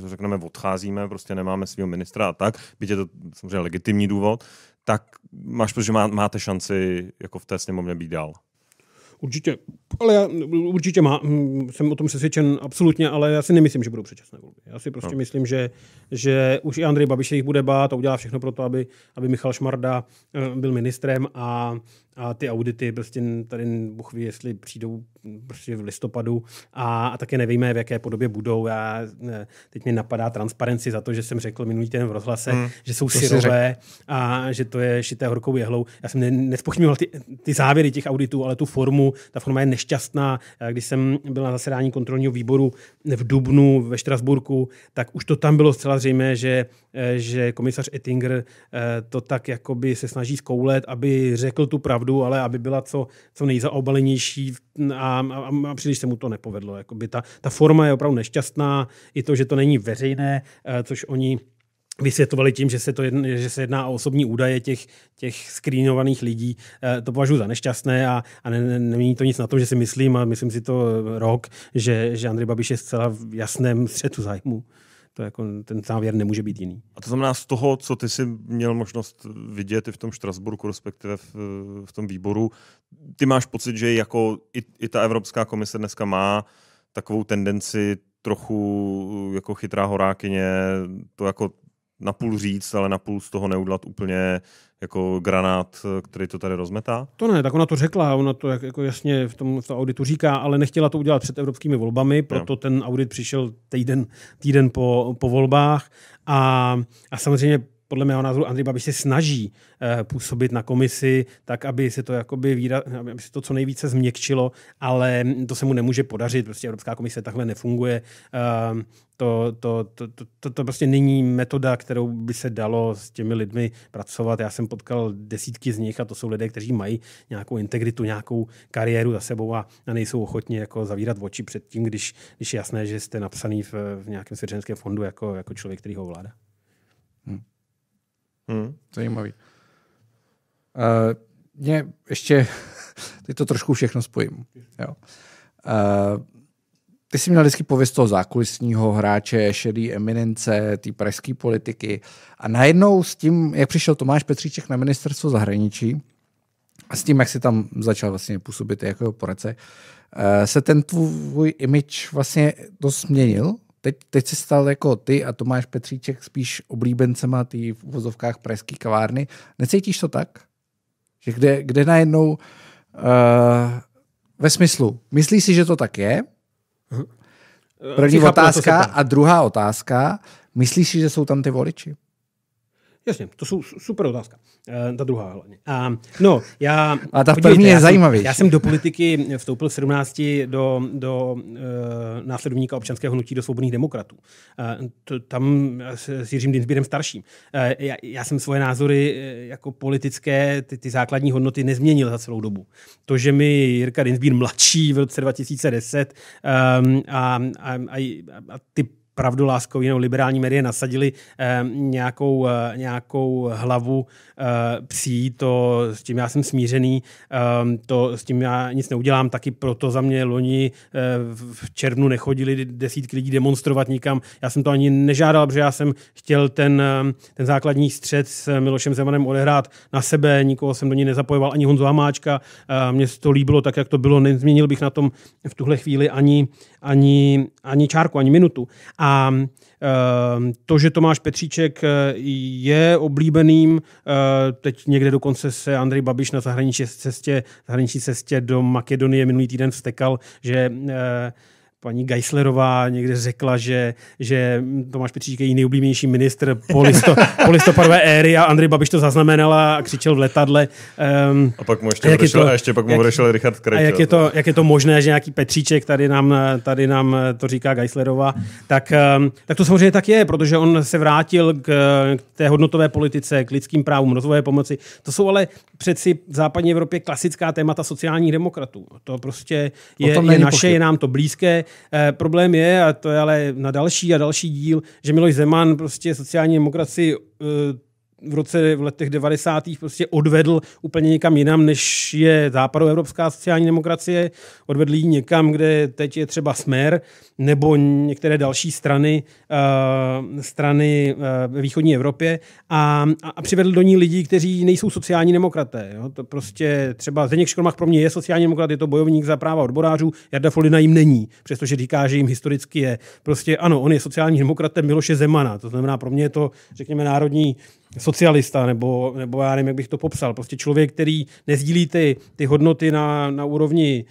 eh, řekneme, odcházíme, prostě nemáme svého ministra a tak, byť je to samozřejmě legitimní důvod, tak máš, protože má, máte šanci jako v té sněmovně být dál. Určitě, ale já, určitě má, hm, jsem o tom přesvědčen absolutně, ale já si nemyslím, že budou předčasné volby. Já si prostě no. myslím, že, že už i Andrej Babiš se jich bude bát a udělá všechno pro to, aby, aby Michal Šmarda eh, byl ministrem a a ty audity prostě tady Bůh ví, jestli přijdou prostě v listopadu a, a také nevíme, v jaké podobě budou. Já, ne, teď mě napadá transparenci za to, že jsem řekl minulý týden v rozhlase, hmm, že jsou syrové a že to je šité horkou jehlou. Já jsem ne, nespochybňoval ty, ty závěry těch auditů, ale tu formu, ta forma je nešťastná. Když jsem byl na zasedání kontrolního výboru v Dubnu ve Štrasburku, tak už to tam bylo zcela zřejmé, že, e, že komisař Ettinger e, to tak jakoby se snaží zkoulet, aby řekl tu pravdu pravdu, ale aby byla co, co nejzaobalenější a, a, a příliš se mu to nepovedlo. Jakoby ta, ta forma je opravdu nešťastná, i to, že to není veřejné, eh, což oni vysvětlovali tím, že se, to jedn, že se jedná o osobní údaje těch, těch skrýnovaných lidí. Eh, to považuji za nešťastné a, a ne, není to nic na tom, že si myslím, a myslím si to eh, rok, že, že Andrej Babiš je zcela v jasném střetu zájmu. To jako, ten závěr nemůže být jiný. A to znamená z toho, co ty jsi měl možnost vidět i v tom Štrasburku, respektive v, v tom výboru, ty máš pocit, že jako i, i ta Evropská komise dneska má takovou tendenci trochu jako chytrá horákyně, to jako napůl říct, ale napůl z toho neudlat úplně jako granát, který to tady rozmetá? To ne, tak ona to řekla, ona to jak, jako jasně v tom v tom auditu říká, ale nechtěla to udělat před evropskými volbami, proto no. ten audit přišel týden, týden po, po volbách a, a samozřejmě podle mého názoru Andrej Babiš se snaží působit na komisi tak, aby se to jakoby výra, aby se to co nejvíce změkčilo, ale to se mu nemůže podařit, prostě Evropská komise takhle nefunguje. To, to, to, to, to prostě není metoda, kterou by se dalo s těmi lidmi pracovat. Já jsem potkal desítky z nich a to jsou lidé, kteří mají nějakou integritu, nějakou kariéru za sebou a, a nejsou ochotni jako zavírat oči před tím, když, když je jasné, že jste napsaný v, v nějakém svěřenském fondu jako, jako člověk, který ho ovládá. Hmm. Hmm. Zajímavý. Uh, mě ještě, teď to trošku všechno spojím. Jo. Uh, ty jsi měl vždycky pověst toho zákulisního hráče, šedý eminence, té pražské politiky. A najednou s tím, jak přišel Tomáš Petříček na ministerstvo zahraničí a s tím, jak si tam začal vlastně působit jako jeho poradce, eh, se ten tvůj image vlastně dost změnil? teď, teď se stal jako ty a Tomáš Petříček spíš oblíbencema ty v uvozovkách pražské kavárny. Necítíš to tak? Že kde, kde najednou uh, ve smyslu, myslíš si, že to tak je? Eh, První otázka a druhá otázka, myslíš si, že jsou tam ty voliči? Jasně, to jsou super otázka. Eh, ta druhá hlavně. A, no, já, a ta první je zajímavější. Já jsem do politiky vstoupil v 17 do, do uh, následovníka občanského hnutí do svobodných demokratů. Uh, to, tam s, s Jiřím Dinsbírem starším. Uh, já, já jsem svoje názory jako politické, ty, ty základní hodnoty nezměnil za celou dobu. To, že mi Jirka Dinsbír mladší v roce 2010 um, ehm, a, a, a, a ty pravdu láskou jinou liberální média nasadili eh, nějakou, eh, nějakou hlavu eh, psí, to s tím já jsem smířený, eh, to s tím já nic neudělám, taky proto za mě loni eh, v červnu nechodili desítky lidí demonstrovat nikam. Já jsem to ani nežádal, protože já jsem chtěl ten, ehm, ten základní střed s Milošem Zemanem odehrát na sebe, nikoho jsem do ní nezapojoval, ani Honzo Hamáčka, eh, mně se to líbilo tak, jak to bylo, nezměnil bych na tom v tuhle chvíli ani, ani, ani čárku, ani minutu. A ehm, to, že Tomáš Petříček e, je oblíbeným, e, teď někde dokonce se Andrej Babiš na zahraniční cestě, zahraniční cestě do Makedonie minulý týden vstekal, že e, paní Geislerová někde řekla, že, že Tomáš Petříček je její nejoblíbenější ministr po, listo, po listopadové éry a Andrej Babiš to zaznamenal a křičel v letadle. Um, a pak mu ještě, a odešel, je to, a ještě pak mu jak, Richard Krejčel. A jak je, to, jak je to možné, že nějaký Petříček, tady nám, tady nám to říká Geislerová, tak, um, tak to samozřejmě tak je, protože on se vrátil k, k té hodnotové politice, k lidským právům, rozvoje pomoci. To jsou ale přeci v západní Evropě klasická témata sociálních demokratů. To prostě je, je naše, pochyb. je nám to blízké. E, problém je, a to je ale na další a další díl, že Miloš Zeman prostě sociální demokracii eh, v roce v letech 90. prostě odvedl úplně někam jinam, než je západoevropská sociální demokracie. Odvedl ji někam, kde teď je třeba Smer nebo některé další strany, uh, strany uh, ve východní Evropě a, a, a přivedl do ní lidi, kteří nejsou sociální demokraté. Jo? To prostě třeba Zdeněk Škromach pro mě je sociální demokrat, je to bojovník za práva odborářů, Jarda Folina jim není, přestože říká, že jim historicky je. Prostě ano, on je sociální demokratem Miloše Zemana, to znamená pro mě je to, řekněme, národní socialista, nebo, nebo já nevím, jak bych to popsal. Prostě člověk, který nezdílí ty, ty hodnoty na, na úrovni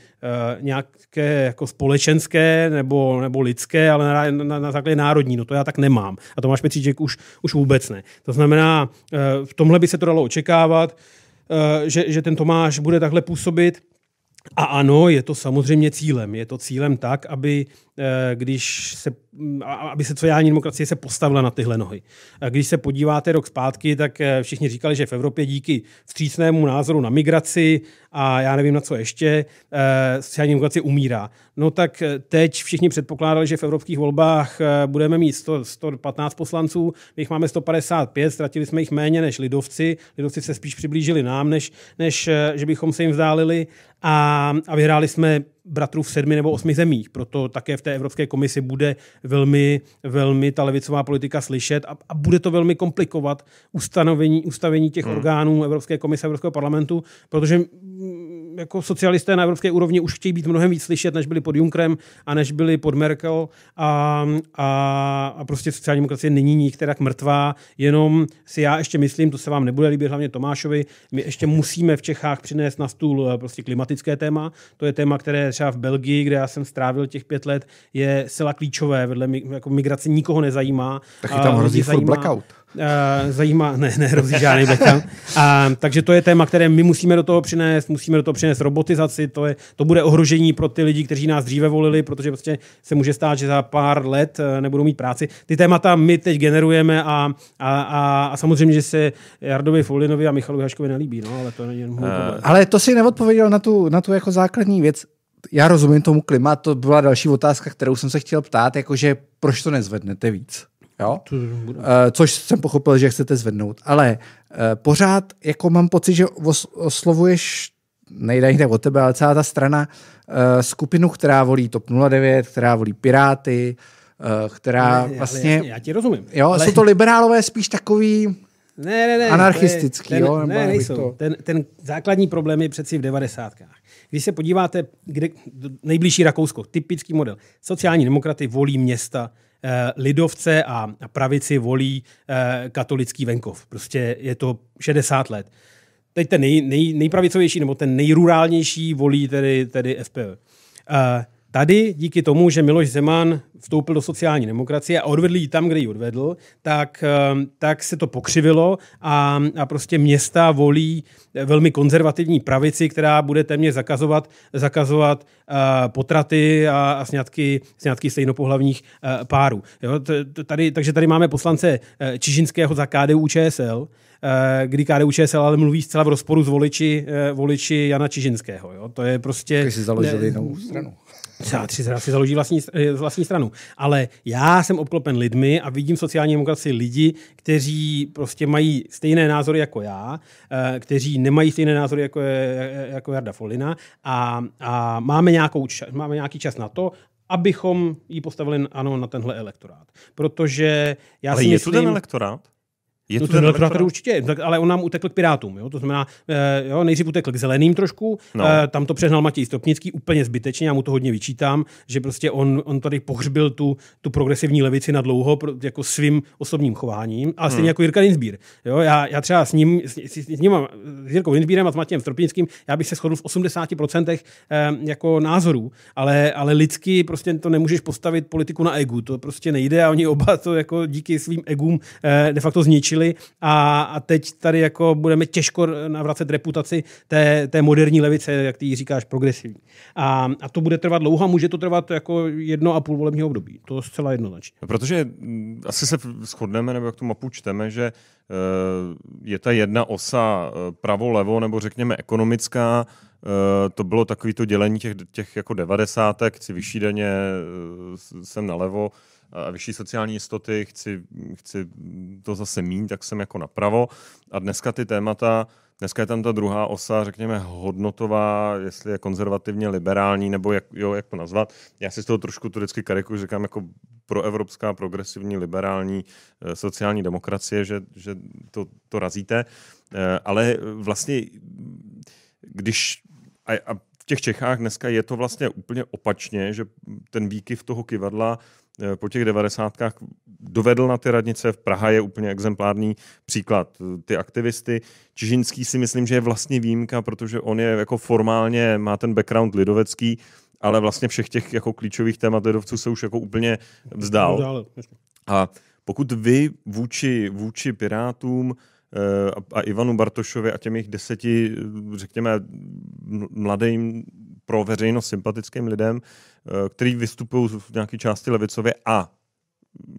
uh, nějaké jako společenské nebo, nebo lidské, ale na, na, na základě národní. No to já tak nemám. A Tomáš Petříček už, už vůbec ne. To znamená, uh, v tomhle by se to dalo očekávat, uh, že, že ten Tomáš bude takhle působit. A ano, je to samozřejmě cílem. Je to cílem tak, aby Eh, když se, mm, aby se sociální demokracie se postavila na tyhle nohy. Eh, když se podíváte rok zpátky, tak eh, všichni říkali, že v Evropě díky vstřícnému názoru na migraci a já nevím na co ještě, sociální demokracie umírá. No tak teď všichni předpokládali, že v evropských volbách budeme mít 100, 115 poslanců, my jich máme 155, ztratili jsme jich méně než lidovci, lidovci se spíš přiblížili nám, než, než že bychom se jim vzdálili a, a vyhráli jsme bratrů v sedmi nebo osmi zemích. Proto také v té Evropské komisi bude velmi, velmi ta levicová politika slyšet a, a bude to velmi komplikovat ustanovení, ustavení těch hmm. orgánů Evropské komise, Evropského parlamentu, protože jako socialisté na evropské úrovni už chtějí být mnohem víc slyšet, než byli pod Junkrem a než byli pod Merkel a, a, a prostě sociální demokracie není nikterak mrtvá, jenom si já ještě myslím, to se vám nebude líbit, hlavně Tomášovi, my ještě musíme v Čechách přinést na stůl eh, prostě klimatické téma, to je téma, které třeba v Belgii, kde já jsem strávil těch pět let, je zcela klíčové, vedle jako migrace nikoho nezajímá. Taky tam hrozí zajímá, blackout. Eh, zajímá, ne, ne, hrozí žádný backup. A, takže to je téma, které my musíme do toho přinést, musíme do toho přinést robotizaci, to, je, to bude ohrožení pro ty lidi, kteří nás dříve volili, protože prostě se může stát, že za pár let eh, nebudou mít práci. Ty témata my teď generujeme a, a, a, a samozřejmě, že se Jardovi Folinovi a Michalu Haškovi nelíbí, no, ale to není jenom uh, Ale to si neodpověděl na tu, na tu jako základní věc já rozumím tomu klimatu, to byla další otázka, kterou jsem se chtěl ptát, jakože proč to nezvednete víc? Jo? Eh, což jsem pochopil, že chcete zvednout. Ale eh, pořád jako mám pocit, že oslovuješ nejde jde o tebe, ale celá ta strana eh, skupinu, která volí TOP 09, která volí Piráty, která ne, ne, vlastně... Jasně, já ti rozumím. Jo, ale... jsou to liberálové spíš takový... Ne, ne, ne. Anarchistický, ten, jo? ne, ne, nejsou. To... Ten, ten základní problém je přeci v devadesátkách. Když se podíváte, kde, nejbližší Rakousko, typický model. Sociální demokraty volí města, Eh, lidovce a pravici volí eh, katolický venkov. Prostě je to 60 let. Teď ten nej, nej, nejpravicovější nebo ten nejrurálnější volí tedy, tedy FPV. Uh, eh, Tady díky tomu, že Miloš Zeman vstoupil do sociální demokracie a odvedl ji tam, kde ji odvedl, tak, ehm, tak se to pokřivilo a, a prostě města volí velmi konzervativní pravici, která bude téměř zakazovat, zakazovat eh, potraty a, a sňatky, sňatky stejnopohlavních eh, párů. Jo, tady, takže tady máme poslance eh, Čižinského za KDU ČSL, kdy KDU ČSL ale mluví zcela v rozporu s voliči, voliči Jana Čižinského. Jo? To je prostě... Když si založili novou stranu třeba tři si založí vlastní, eh, vlastní stranu. Ale já jsem obklopen lidmi a vidím sociální demokracii lidi, kteří prostě mají stejné názory jako já, eh, kteří nemají stejné názory jako, eh, jako Jarda Folina a, a máme, nějakou, máme nějaký čas na to, abychom ji postavili ano, na tenhle elektorát. Protože já Ale si je myslím, tu ten elektorát? Je no to ten, ten elektorát? určitě, tak, ale on nám utekl k Pirátům. Jo? To znamená, e, jo, nejdřív utekl k zeleným trošku, no. e, tam to přehnal Matěj Stopnický úplně zbytečně, já mu to hodně vyčítám, že prostě on, on tady pohřbil tu, tu progresivní levici na dlouho pro, jako svým osobním chováním, ale stejně hmm. jako Jirka Dinsbír. Jo? Já, já třeba s ním, s, s, s, ním, s Jirkou Dinsbírem a s Matějem Stropnickým, já bych se shodl v 80% e, eh, jako názorů, ale, ale lidsky prostě to nemůžeš postavit politiku na egu, to prostě nejde a oni oba to jako díky svým egům e, de facto zničili zničili a, a teď tady jako budeme těžko navracet reputaci té, té moderní levice, jak ty říkáš, progresivní. A, a to bude trvat dlouho může to trvat jako jedno a půl volebního období. To je zcela jednoznačně. No, protože mm, asi se shodneme, nebo jak tu mapu čteme, že eh, je ta jedna osa eh, pravo-levo, nebo řekněme ekonomická, eh, to bylo takový to dělení těch, těch jako devadesátek, chci vyšší daně, jsem nalevo, a vyšší sociální jistoty, chci, chci to zase mít, tak jsem jako napravo. A dneska ty témata, dneska je tam ta druhá osa, řekněme, hodnotová, jestli je konzervativně liberální, nebo jak, jo, jak to nazvat. Já si z toho trošku turecky karikuju, říkám jako proevropská, progresivní, liberální, eh, sociální demokracie, že, že to, to razíte. Eh, ale vlastně, když a, a v těch Čechách dneska je to vlastně úplně opačně, že ten výkyv toho kivadla Eh, po těch devadesátkách dovedl na ty radnice. V Praha je úplně exemplární příklad eh, ty aktivisty. Čižinský si myslím, že je vlastně výjimka, protože on je jako formálně, má ten background lidovecký, ale vlastně všech těch jako klíčových témat lidovců se už jako úplně vzdál. A pokud vy vůči, vůči Pirátům eh, a Ivanu Bartošovi a těm jejich deseti, řekněme, mladým pro veřejnost sympatickým lidem, eh, který vystupují v nějaké části levicově a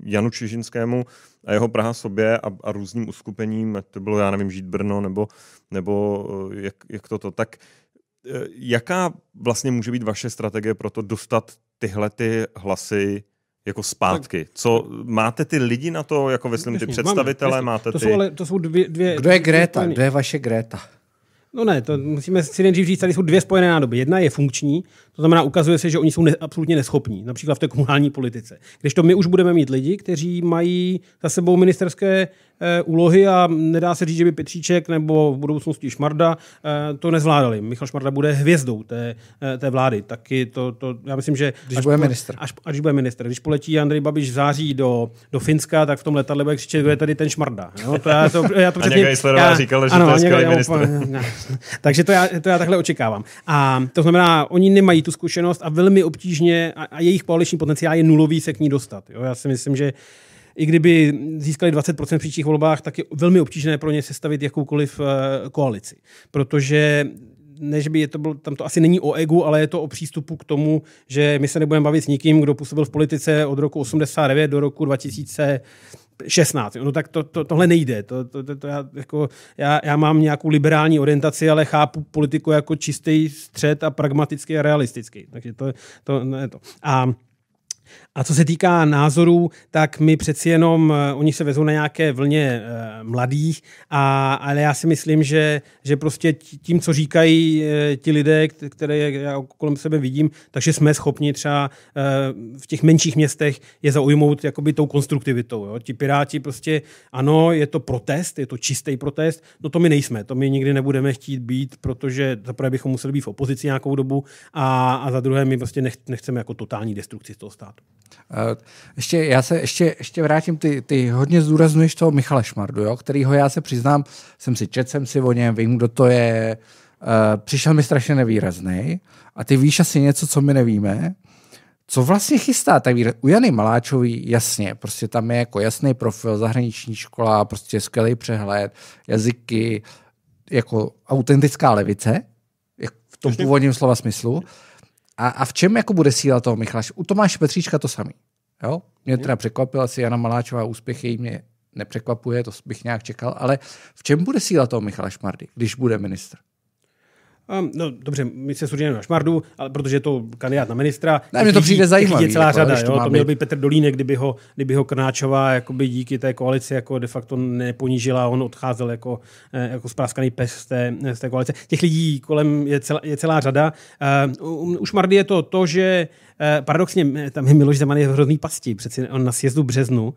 Janu Čižinskému a jeho Praha sobě a, a různým uskupením, ať to bylo, já nevím, Žít Brno, nebo, nebo eh, jak, jak toto, tak eh, jaká vlastně může být vaše strategie pro to dostat tyhle ty hlasy jako zpátky. Tak. Co máte ty lidi na to, jako myslím, ty představitele, máte to ty... Jsou ale, to jsou dvě, dvě... Kdo je Greta? Kdo je vaše Greta? No ne, to musíme si nejdřív říct, tady jsou dvě spojené nádoby. Jedna je funkční, to znamená, ukazuje se, že oni jsou ne, absolutně neschopní, například v té komunální politice. Když to my už budeme mít lidi, kteří mají za sebou ministerské Eh, úlohy a nedá se říct, že by Petříček nebo v budoucnosti Šmarda eh, to nezvládali. Michal Šmarda bude hvězdou té, eh, té vlády. Taky to, to, já myslím, že... Když až bude minister. Až, až bude minister. Když poletí Andrej Babiš v září do, do Finska, tak v tom letadle bude křičet, kdo je tady ten Šmarda. No, to já to, já to přesně, já, říkal, že ano, to je skvělý minister. takže to já, to já takhle očekávám. A to znamená, oni nemají tu zkušenost a velmi obtížně, a, a jejich koaliční potenciál je nulový se k ní dostat. Jo? Já si myslím, že i kdyby získali 20% v příštích volbách, tak je velmi obtížné pro ně sestavit jakoukoliv eh, koalici. Protože než by je to bylo, tam to asi není o egu, ale je to o přístupu k tomu, že my se nebudeme bavit s nikým, kdo působil v politice od roku 89 do roku 2000, 16. No tak to, to, tohle nejde. To, to, to, to já, jako, já, já mám nějakou liberální orientaci, ale chápu politiku jako čistý střed a pragmatický a realistický. Takže to, to, ne, to. A a co se týká názorů, tak my přeci jenom, eh, oni se vezou na nějaké vlně eh, mladých, a, ale já si myslím, že, že prostě tím, co říkají eh, ti lidé, které já kolem sebe vidím, takže jsme schopni třeba v těch menších městech je zaujmout jakoby tou konstruktivitou. Jo? Ti piráti prostě, ano, je to protest, je to čistý protest, no to my nejsme, to my nikdy nebudeme chtít být, protože zaprvé bychom museli být v opozici nějakou dobu a, a za druhé my prostě nechceme jako totální destrukci z toho státu. Eh, ještě, já se ještě, ještě vrátím, ty, ty hodně zdůraznuješ toho Michala Šmardu, jo, kterýho já se přiznám, jsem si čet, jsem si o něm, vím, kdo to je, eh, přišel mi strašně nevýrazný a ty víš asi něco, co my nevíme. Co vlastně chystá tak výraz? U Jany Maláčový, jasně, prostě tam je jako jasný profil, zahraniční škola, prostě skvělý přehled, jazyky, jako autentická levice, jak v tom původním slova smyslu. A, a v čem jako bude síla toho Michlaš? U Tomáše Petříčka to samý. Jo? Mě mhm. teda překvapila asi Jana Maláčová úspěchy, mě nepřekvapuje, to bych nějak čekal, ale v čem bude síla toho Michala Šmardy, když bude ministr? no dobře, my se sudíme na Šmardu, ale protože je to kandidát na ministra. Ne, mě to přijde zajímavé. Je celá jako, řada, to, jo, to měl být Petr Dolínek, kdyby ho, kdyby ho Krnáčová jakoby díky té koalici jako de facto neponížila, on odcházel jako, eh, jako spráskaný pes z té, z té koalice. Těch lidí kolem je celá, je celá řada. Eh, u, u Šmardy je to to, že eh, paradoxně, tam je Miloš Zeman je v hrozný pasti. Přeci on na sjezdu březnu,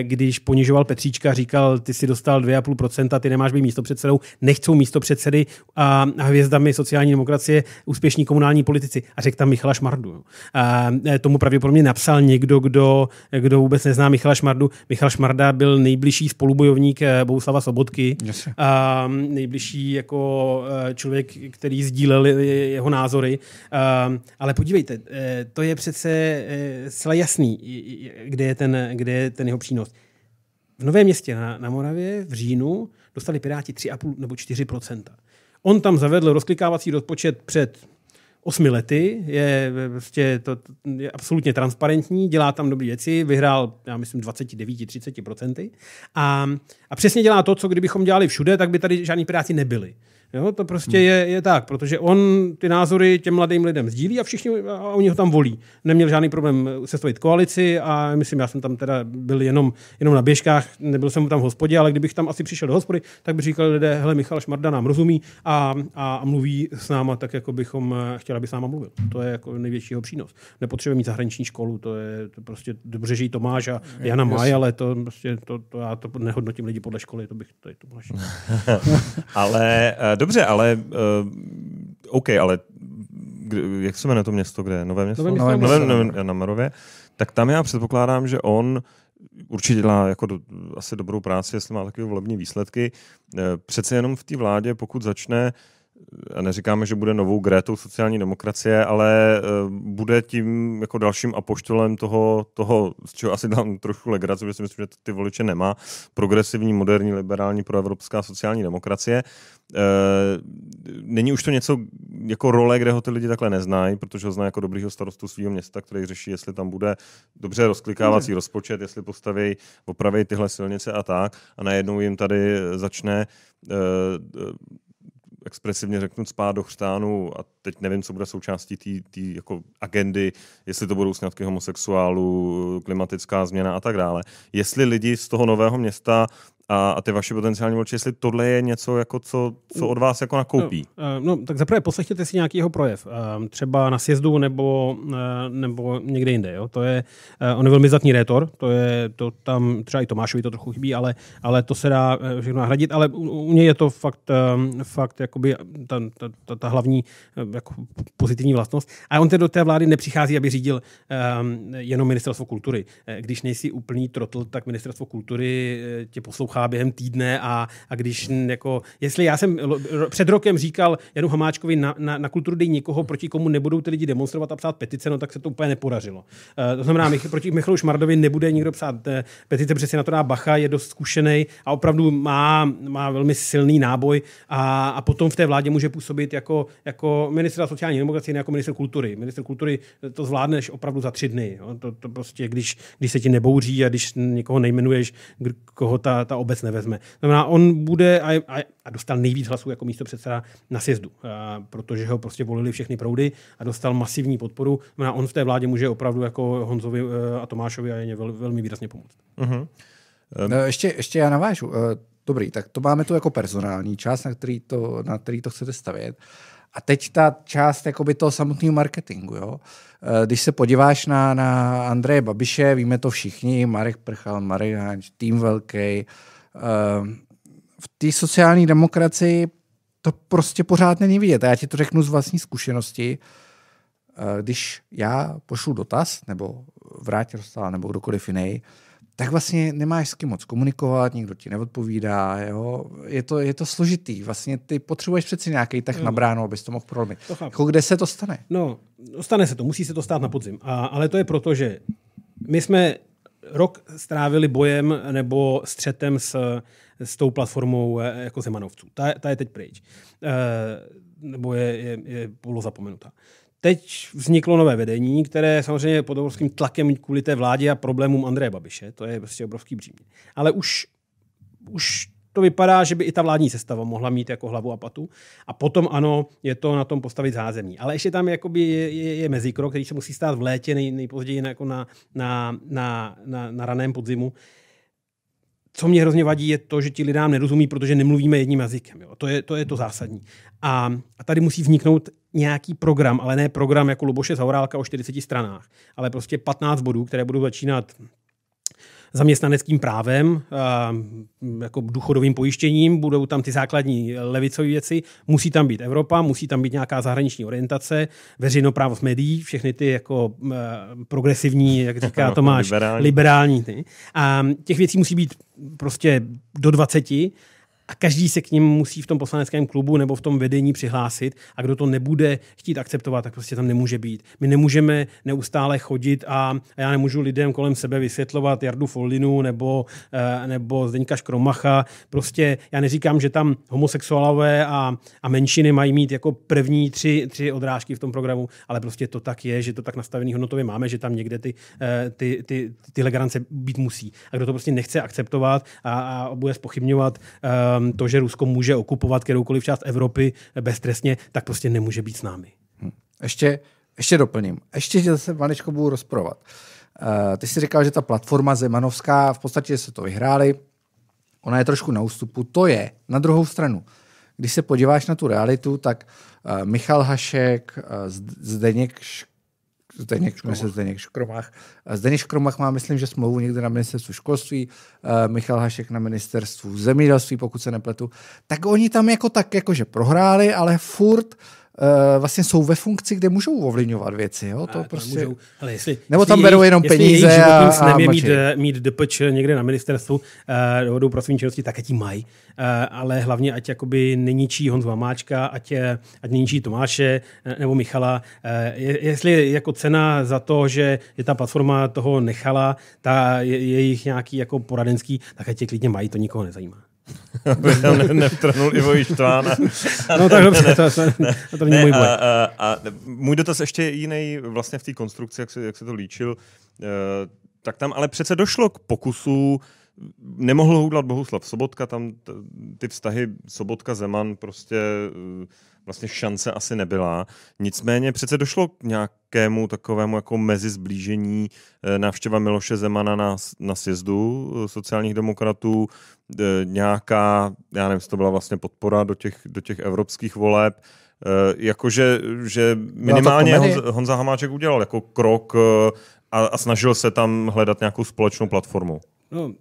když ponižoval Petříčka, říkal, ty si dostal 2,5%, ty nemáš být místo předsedou, nechcou místo předsedy a, a hvězdami sociální demokracie úspěšní komunální politici. A řekl tam Michala Šmardu. A e, tomu pravděpodobně napsal někdo, kdo, kdo vůbec nezná Michala Šmardu. Michal Šmarda byl nejbližší spolubojovník e, Bouslava Sobotky. A nejbližší jako e, člověk, který sdílel jeho názory. A, ale podívejte, to je přece celá jasný, kde je ten, kde je ten jeho přínos. V Novém městě na, na Moravě v říjnu dostali Piráti 3,5 nebo 4 On tam zavedl rozklikávací rozpočet před osmi lety, je, prostě to, je absolutně transparentní, dělá tam dobré věci, vyhrál, já myslím, 29-30%. A, a přesně dělá to, co kdybychom dělali všude, tak by tady žádní piráti nebyli. Jo, to prostě hmm. je, je tak, protože on ty názory těm mladým lidem sdílí a všichni a oni ho tam volí. Neměl žádný problém sestavit koalici a myslím, já jsem tam teda byl jenom, jenom na běžkách, nebyl jsem tam v hospodě, ale kdybych tam asi přišel do hospody, tak by říkal lidé, hele, Michal Šmarda nám rozumí a, a, a mluví s náma tak, jako bychom eh, chtěli, aby s náma mluvil. To je jako největšího přínos. Nepotřebuje mít zahraniční školu, to je to prostě dobře, žijí Tomáš a Jana Maj, ale to, prostě, to, to, já to nehodnotím lidi podle školy, to bych je to ale eh, Dobře, ale uh, OK, ale kde, jak se jmenuje to město, kde je? Nové město? Nové město. Nové město. Nové, nové, na Marově. Tak tam já předpokládám, že on určitě dělá jako do, asi dobrou práci, jestli má takové volební výsledky. Eh, přece jenom v té vládě, pokud začne uh, a neříkáme, že bude novou Grétou sociální demokracie, ale e, bude tím jako dalším apoštolem toho, toho z čeho asi dám trošku legraci, protože si myslím, že ty voliče nemá, progresivní, moderní, liberální, proevropská sociální demokracie. E, není už to něco jako role, kde ho ty lidi takhle neznají, protože ho zná jako dobrýho starostu svého města, který řeší, jestli tam bude dobře rozklikávací rozpočet, jestli postaví, opraví tyhle silnice a tak. A najednou jim tady začne e, expresivně řeknu, spát do chřtánu a teď nevím, co bude součástí té jako agendy, jestli to budou sňatky homosexuálů, klimatická změna a tak dále. Jestli lidi z toho nového města a, a ty vaši potenciální voliči, jestli tohle je něco, jako co, co od vás jako nakoupí. No, eh, no tak zaprvé poslechněte si nějaký jeho projev, eh, třeba na sjezdu nebo, eh, nebo někde jinde. Jo? To je, on je velmi zatní rétor, to je to tam třeba i Tomášovi to trochu chybí, ale, ale to se dá všechno nahradit, ale u, u něj je to fakt, fakt jakoby ta, ta, ta, ta hlavní jako pozitivní vlastnost. A on tedy do té vlády nepřichází, aby řídil um, jenom ministerstvo kultury. Když nejsi úplný trotl, tak ministerstvo kultury tě poslouchá poslouchá během týdne a, a když jako, jestli já jsem před rokem říkal Janu Hamáčkovi na, na, na kulturu dej někoho, proti komu nebudou ty lidi demonstrovat a psát petice, no tak se to úplně nepodařilo. E, to znamená, Mich, proti Michalu Šmardovi nebude nikdo psát e, petice, si na to dá Bacha, je dost zkušený a opravdu má, má velmi silný náboj a, a potom v té vládě může působit jako, jako minister sociální demokracie, jako minister kultury. Minister kultury eh, to zvládneš opravdu za tři dny. Jo. To, to prostě, když, když se ti nebouří a když někoho nejmenuješ, koho ta, ta obec nevezme. Znamená, on bude a, a, a dostal nejvíc hlasů jako místo předseda na sjezdu, a, protože ho prostě volili všechny proudy a dostal masivní podporu. Znamená, on v té vládě může opravdu jako Honzovi e, a Tomášovi a je vel, velmi výrazně pomoct. Uh-huh. Um. No, ještě, ještě já navážu. E, dobrý, tak to máme tu jako personální část, na který to, na který to chcete stavět. A teď ta část jakoby toho samotného marketingu. Jo? Eh, když se podíváš na, na Andreje Babiše, víme to všichni, Marek Prchal, Marek Hanč, Tým Velký. Eh, v té sociální demokracii to prostě pořád není vidět. A já ti to řeknu z vlastní zkušenosti. Eh, když já pošlu dotaz, nebo vrátil se, nebo kdokoliv jiný, tak vlastně nemáš s kým moc komunikovat, nikdo ti neodpovídá, jo? Je, to, je to složitý, vlastně ty potřebuješ přeci nějaký tak na bránu, abys to mohl prolomit. To jako kde se to stane? No, stane se to, musí se to stát na podzim, A, ale to je proto, že my jsme rok strávili bojem nebo střetem s, s tou platformou e, jako Zemanovců. Ta, ta je teď pryč. E, nebo je, je, je polozapomenutá. zapomenutá. Teď vzniklo nové vedení, které samozřejmě pod obrovským tlakem kvůli té vládě a problémům Andreje Babiše, to je prostě obrovský břímě. Ale už, už to vypadá, že by i ta vládní sestava mohla mít jako hlavu a patu. A potom ano, je to na tom postavit zázemí. Ale ještě tam jakoby je, je, je mezikrok, který se musí stát v létě, nej, nejpozději jako na, na, na, na, na raném podzimu, co mě hrozně vadí, je to, že ti lidé nám nerozumí, protože nemluvíme jedním jazykem. Jo. To, je, to je to zásadní. A, a tady musí vzniknout nějaký program, ale ne program jako Luboše Zaurálka o 40 stranách, ale prostě 15 bodů, které budou začínat zaměstnaneckým právem, jako důchodovým pojištěním, budou tam ty základní levicové věci, musí tam být Evropa, musí tam být nějaká zahraniční orientace, veřejnoprávo v médií, všechny ty jako progresivní, jak říká Tomáš, liberální. liberální ty. A těch věcí musí být prostě do 20 a každý se k ním musí v tom poslaneckém klubu nebo v tom vedení přihlásit a kdo to nebude chtít akceptovat, tak prostě tam nemůže být. My nemůžeme neustále chodit a, a já nemůžu lidem kolem sebe vysvětlovat Jardu follinu nebo, eh, nebo Zdeňka Škromacha. Prostě já neříkám, že tam homosexuálové a, a menšiny mají mít jako první tři, tři odrážky v tom programu, ale prostě to tak je, že to tak nastavený hodnotově máme, že tam někde ty, eh, ty, ty, ty legrance být musí. A kdo to prostě nechce akceptovat a, a bude spochybňovat eh, to, že Rusko může okupovat kteroukoliv část Evropy beztrestně, tak prostě nemůže být s námi. Hm. Ještě, ještě doplním. Ještě se maličko budu rozprovat. Uh, eh, ty jsi říkal, že ta platforma Zemanovská, v podstatě se to vyhráli, ona je trošku na ústupu. To je, na druhou stranu, když se podíváš na tu realitu, tak uh, Michal Hašek, uh, Zdeněk Zdeněk Škromach. Myslím, Zdeněk Škromach. Zdeněk Škromach má, myslím, že smlouvu někde na ministerstvu školství, eh, Michal Hašek na ministerstvu zemědělství, pokud se nepletu. Tak oni tam jako tak, jakože prohráli, ale furt uh, Eh, vlastně jsou ve funkci, kde můžou ovlivňovat věci. Jo? To a, prostě... můžou, ale jestli, Nebo tam jestli berou jenom jestli peníze. Jestli jejich životním mít, eh, mít DPČ někde na ministerstvu uh, dohodou svým činnosti, tak ať ji mají. Uh, ale hlavně ať jakoby neníčí Honzu Hamáčka, ať, ať neníčí Tomáše nebo Michala. Uh, jestli jako cena za to, že je ta platforma toho nechala, ta je, jejich nějaký jako poradenský, tak ať je klidně mají, to nikoho nezajímá aby tam ne, nevtrhnul Ivo Ištván. A, no tak dobře, to, to, to, není ne, můj boj. A, a, a, můj dotaz ještě jiný vlastně v té konstrukci, jak se, jak se to líčil, e, tak tam ale přece došlo k pokusu nemohl houdlat Bohuslav Sobotka, tam t- ty vztahy Sobotka-Zeman prostě e, vlastně šance asi nebyla. Nicméně přece došlo k nějakému takovému jako mezi zblížení eh, návštěva Miloše Zemana na, na sjezdu eh, sociálních demokratů, eh, nějaká, já nevím, to byla vlastně podpora do těch, do těch evropských voleb, jakože že minimálně Honza, Honza Hamáček udělal jako krok a, a snažil se tam hledat nějakou společnou platformu. No,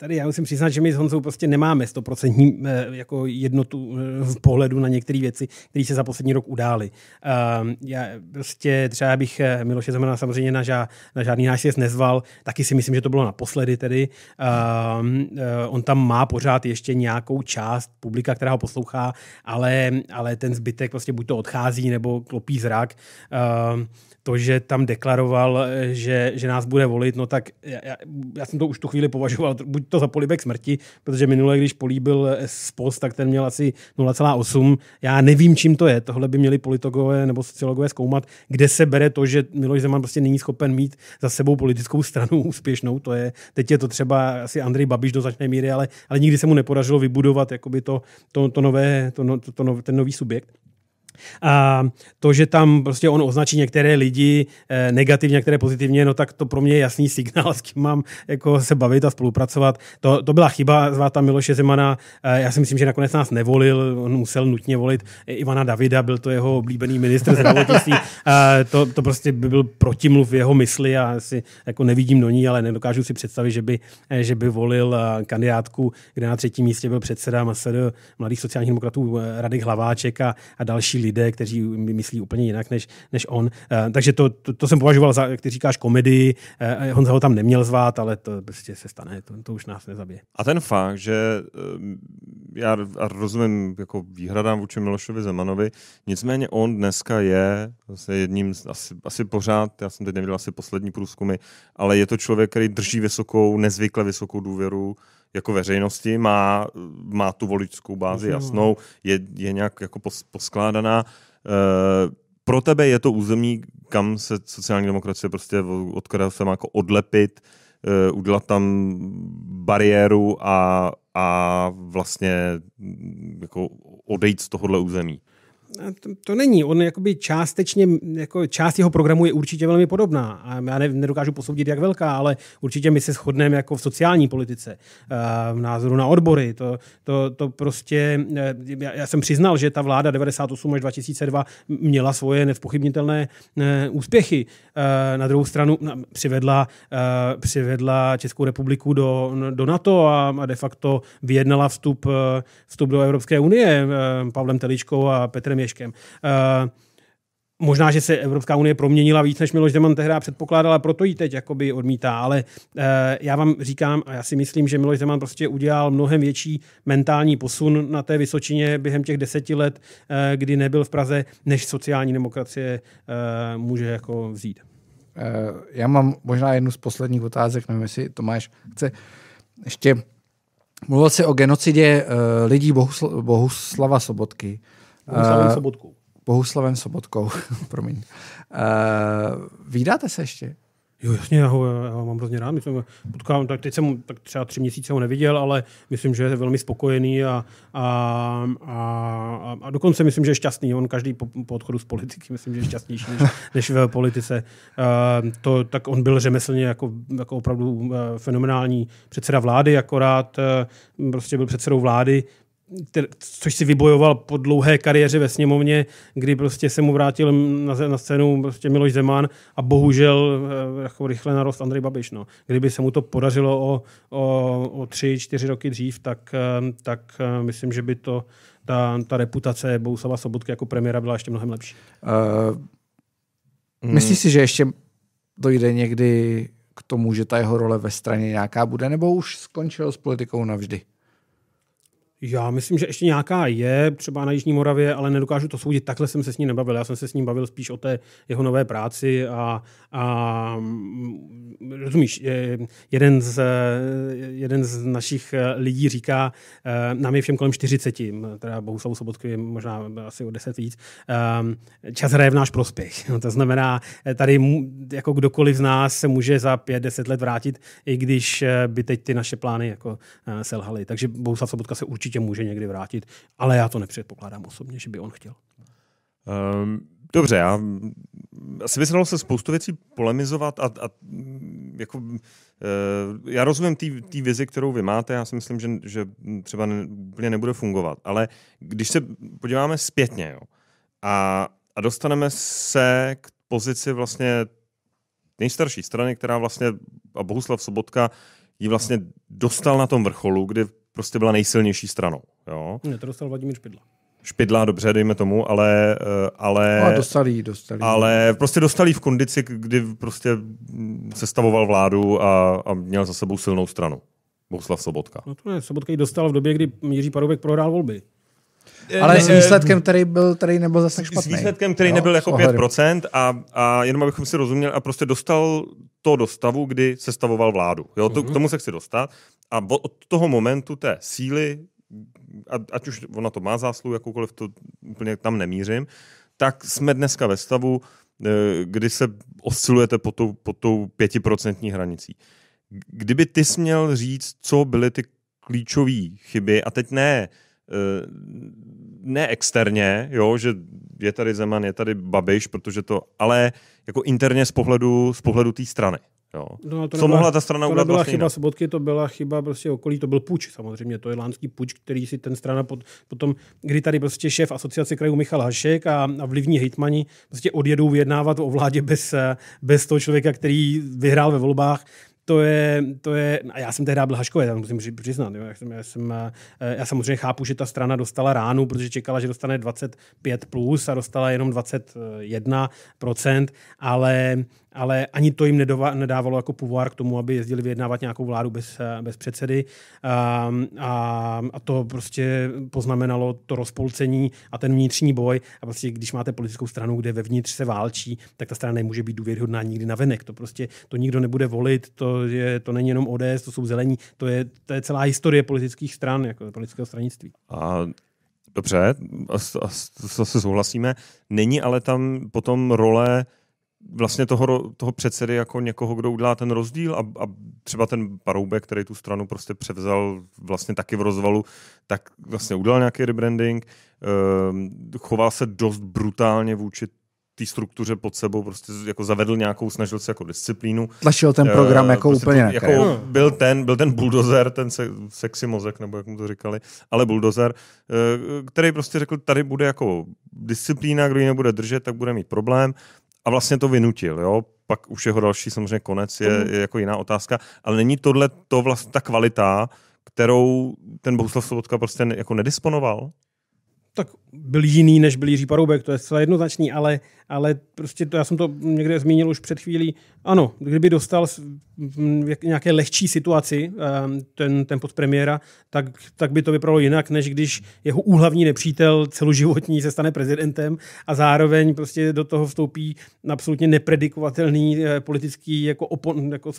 Tady já musím přiznat, že my s Honzou prostě nemáme stoprocentní eh, jako jednotu v eh, pohledu na některé věci, které se za poslední rok udály. Ehm, já prostě třeba bych eh, Miloše Zemana samozřejmě na, ža, na žádný náš sjezd nezval, taky si myslím, že to bylo naposledy tedy. Ehm, on tam má pořád ještě nějakou část publika, která ho poslouchá, ale, ale ten zbytek prostě buď to odchází nebo klopí zrak ehm, to, že tam deklaroval, že, že nás bude volit, no tak já, já jsem to už tu chvíli považoval buď to za polibek smrti, protože minule, když políbil eh, SPOS, tak ten měl asi 0,8. Já nevím, čím to je. Tohle by měli politologové nebo sociologové zkoumat, kde se bere to, že Miloš Zeman prostě není schopen mít za sebou politickou stranu úspěšnou. To je, teď je to třeba asi Andrej Babiš do značné míry, ale, ale nikdy se mu nepodařilo vybudovat jakoby to, to, to, nové, to, no, to, to, no, ten nový subjekt. A to, že tam prostě on označí některé lidi eh, negativně, některé pozitivně, no tak to pro mě je jasný signál, s kým mám jako se bavit a spolupracovat. To, to byla chyba zvát tam Miloše Zemana. Eh, já si myslím, že nakonec nás nevolil, on musel nutně volit Ivana Davida, byl to jeho oblíbený ministr zdravotnictví. to, to prostě by byl protimluv jeho mysli a si jako nevidím do ní, ale nedokážu si představit, že by, eh, že by volil kandidátku, kde na třetím místě byl předseda MSD mladých sociálních demokratů Radek Hlaváček a, a další lidi lidé, kteří myslí úplně jinak než, než on. Eh, takže to, to, to jsem považoval za, jak ty říkáš, komedii. Eh, eh, Honza ho tam neměl zvát, ale to prostě se stane, to, to už nás nezabije. A ten fakt, že já rozumím jako výhradám vůči Milošovi Zemanovi, nicméně on dneska je vlastně jedním, asi, asi pořád, já jsem teď neviděl asi poslední průzkumy, ale je to člověk, který drží vysokou, nezvykle vysokou důvěru jako veřejnosti, má, má tu voličskou bázi mm. jasnou, je, je nějak jako pos, poskládaná. E, pro tebe je to území, kam se sociální demokracie prostě od kterého se má jako odlepit, e, udělat tam bariéru a, a vlastně mm, jako odejít z tohohle území to, to není. On jakoby částečně, jako část jeho programu je určitě velmi podobná. A já ne, nedokážu posoudit, jak velká, ale určitě my se shodneme jako v sociální politice, eh, v názoru na odbory. To, to, to prostě, eh, já, já jsem přiznal, že ta vláda 98 až 2002 měla svoje nevpochybnitelné eh, úspěchy. Na druhou stranu přivedla, přivedla Českou republiku do, do NATO a de facto vyjednala vstup, vstup do Evropské unie Pavlem Teličkou a Petrem Ježkem. Uh, eh, Možná, že se Evropská unie proměnila víc, než Miloš Zeman tehdy předpokládala, proto ji teď jakoby odmítá, ale e, já vám říkám, a já si myslím, že Miloš Zeman prostě udělal mnohem větší mentální posun na té Vysočině během těch deseti let, e, kdy nebyl v Praze, než sociální demokracie e, může jako vzít. Já mám možná jednu z posledních otázek, nevím, jestli Tomáš chce ještě. Mluvil se o genocidě lidí Bohusl- Bohuslava Sobotky. Bohuslavem eh, Sobotkou. Bohuslavem Sobotkou, promiň. Uh, eh, výdáte se ještě? Jo, jasně, já ho, já ho mám hrozně rád. Myslím, potkávám, tak teď jsem tak třeba tři měsíce ho neviděl, ale myslím, že je velmi spokojený a, a, a, a dokonce myslím, že je šťastný. On každý po, po odchodu z politiky, myslím, že je šťastnější než, než v politice. Uh, to, tak on byl řemeslně jako, jako opravdu uh, fenomenální předseda vlády, akorát uh, prostě byl předsedou vlády což si vybojoval po dlouhé kariéře ve sněmovně, kdy prostě se mu vrátil na, na scénu prostě Miloš Zeman a bohužel eh, jako rychle narost Andrej Babiš. No. Kdyby se mu to podařilo o, o, o tři, čtyři roky dřív, tak, eh, tak eh, myslím, že by to ta, ta reputace Bousava Sobotky jako premiéra byla ještě mnohem lepší. Uh, hmm. Myslíš si, že ještě dojde někdy k tomu, že ta jeho role ve straně nějaká bude, nebo už skončil s politikou navždy? Já myslím, že ještě nějaká je, třeba na Jižní Moravě, ale nedokážu to soudit. Takhle jsem se s ní nebavil. Já jsem se s ním bavil spíš o té jeho nové práci a, a mm, rozumíš, jeden z, jeden z našich eh, lidí říká, eh, nám je všem kolem 40, teda Bohuslavu je možná asi o 10 víc, eh, čas hraje v náš prospěch. No, to znamená, tady jako kdokoliv z nás se může za 5-10 let vrátit, i když by teď ty naše plány jako selhaly. Takže Bohuslav Sobotka se určitě určitě může někdy vrátit, ale já to nepředpokládám osobně, že by on chtěl. Um, dobře, já asi by se dalo se spoustu věcí polemizovat a, a jako, uh, já rozumím té vizi, kterou vy máte, já si myslím, že, že třeba ne, úplně nebude fungovat, ale když se podíváme zpětně jo, a, a dostaneme se k pozici vlastně nejstarší strany, která vlastně, a Bohuslav Sobotka ji vlastně dostal na tom vrcholu, kdy prostě byla nejsilnější stranou. Jo? Ne, to dostal Vladimír Špidla. Špidla, dobře, dejme tomu, ale... Eh, ale no, a dostali, dostali. Ale prostě dostali v kondici, kdy prostě sestavoval vládu a, a měl za sebou silnou stranu. Bohuslav Sobotka. No to ne, Sobotka ji dostal v době, kdy Jiří Parubek prohrál volby. Ale s eh, výsledkem, který byl, tady nebo zase špatný. S výsledkem, který jo, nebyl jako 5% a, a jenom abychom si rozuměli, a prostě dostal to do stavu, kdy sestavoval vládu. Jo, to, mm-hmm. K tomu se chci dostat a od toho momentu té síly, ať už ona to má zásluhu, jakoukoliv to úplně tam nemířím, tak jsme dneska ve stavu, eh, kdy se oscilujete pod tou, pod tou pětiprocentní hranicí. Kdyby ty směl říct, co byly ty klíčové chyby, a teď ne, eh, ne externě, jo, že je tady Zeman, je tady Babiš, protože to, ale jako interně z pohledu, z pohledu té strany. Jo. No, to Co nebyla, mohla ta strana to udělat nebyla vlastně chyba jinak? Sobotky, to byla chyba prostě okolí, to byl puč samozřejmě, to je lánský puč, který si ten strana pot, potom, kdy tady prostě šéf asociace krajů Michal Hašek a, a vlivní hejtmani prostě odjedou vyjednávat o vládě bez, bez toho člověka, který vyhrál ve volbách, to je, to je, a já jsem tehdy byl Haškové, já musím přiznat, jo, já, jsem, já, jsem, eh, já samozřejmě chápu, že ta strana dostala ránu, protože čekala, že dostane 25 plus a dostala jenom 21%, ale ale ani to jim nedova, nedávalo jako půvár k tomu, aby jezdili vyjednávat nějakou vládu bez, bez předsedy. A, ehm, a, a to prostě poznamenalo to rozpolcení a ten vnitřní boj. A prostě, když máte politickou stranu, kde vevnitř se válčí, tak ta strana nemůže být důvěryhodná nikdy na venek. To prostě to nikdo nebude volit, to, je, to není jenom ODS, to jsou zelení, to je, to je celá historie politických stran, jako politického stranictví. A Dobře, zase souhlasíme. Není ale tam potom role vlastně toho, toho předsedy jako někoho, kdo udělá ten rozdíl a, a třeba ten Paroubek, který tu stranu prostě převzal vlastně taky v rozvalu, tak vlastně udělal nějaký rebranding, ehm, choval se dost brutálně vůči té struktuře pod sebou, prostě jako zavedl nějakou, snažil se jako disciplínu. Tlačil ten eh, program uh, jako prostě úplně to, jako byl ten, byl ten buldozer, ten se, sexy mozek, nebo jak mu to říkali, ale buldozer, uh, eh, který prostě řekl, tady bude jako disciplína, kdo ji nebude držet, tak bude mít problém a vlastně to vynutil, jo. Pak už jeho další samozřejmě konec je, mhm. je jako jiná otázka, ale není tohle to vlastně ta kvalita, kterou ten Bohuslav Sobotka prostě jako nedisponoval? tak byl jiný, než byl Jiří Paroubek, to je zcela jednoznačný, ale, ale prostě to, já jsem to někde zmínil už před chvílí, ano, kdyby dostal v nějaké lehčí situaci ehm, ten, ten podpremiéra, tak, tak by to vypadalo jinak, než když jeho úhlavní nepřítel celoživotní se stane prezidentem a zároveň prostě do toho vstoupí absolutně nepredikovatelný eh, politický jako, opon, jako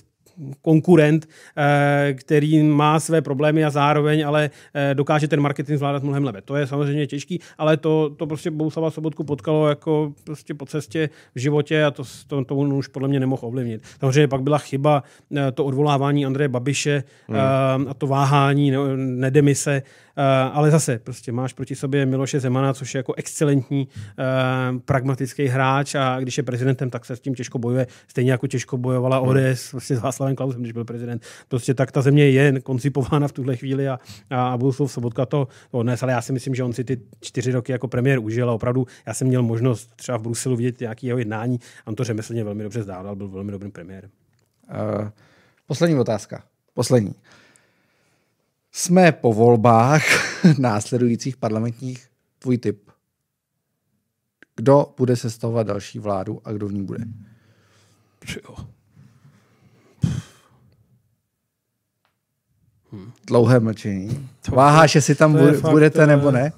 konkurent, eh, který má své problémy a zároveň ale eh, dokáže ten marketing zvládat mnohem lépe. To je samozřejmě těžší těžký, ale to, to prostě Bouslava Sobotku potkalo jako prostě po cestě v životě a to, to, to on už podle mě nemohl ovlivnit. Samozřejmě pak byla chyba eh, to odvolávání Andreje Babiše hmm. Eh, a to váhání, ne nedemise Eh, ale zase, prostě máš proti sobě Miloše Zemana, což je jako excelentní eh, pragmatický hráč a když je prezidentem, tak se s tím těžko bojuje. Stejně jako těžko bojovala hmm. ODS vlastně s Václavem Klausem, když byl prezident. Prostě tak ta země je koncipována v tuhle chvíli a, a Bohuslav Sobotka to odnes, ale já si myslím, že on si ty čtyři roky jako premiér užil a opravdu já jsem měl možnost třeba v Bruselu vidět nějaký jeho jednání a on to řemeslně velmi dobře zdával, byl velmi dobrým premiérem. Uh, poslední otázka. Poslední. Jsme po volbách následujících parlamentních tvůj tip, Kdo bude sestavovat další vládu a kdo v ní bude? Jo. Hm. Dlouhé mlčení. Váháš, jestli tam bude, fakt, budete eh, nebo ne?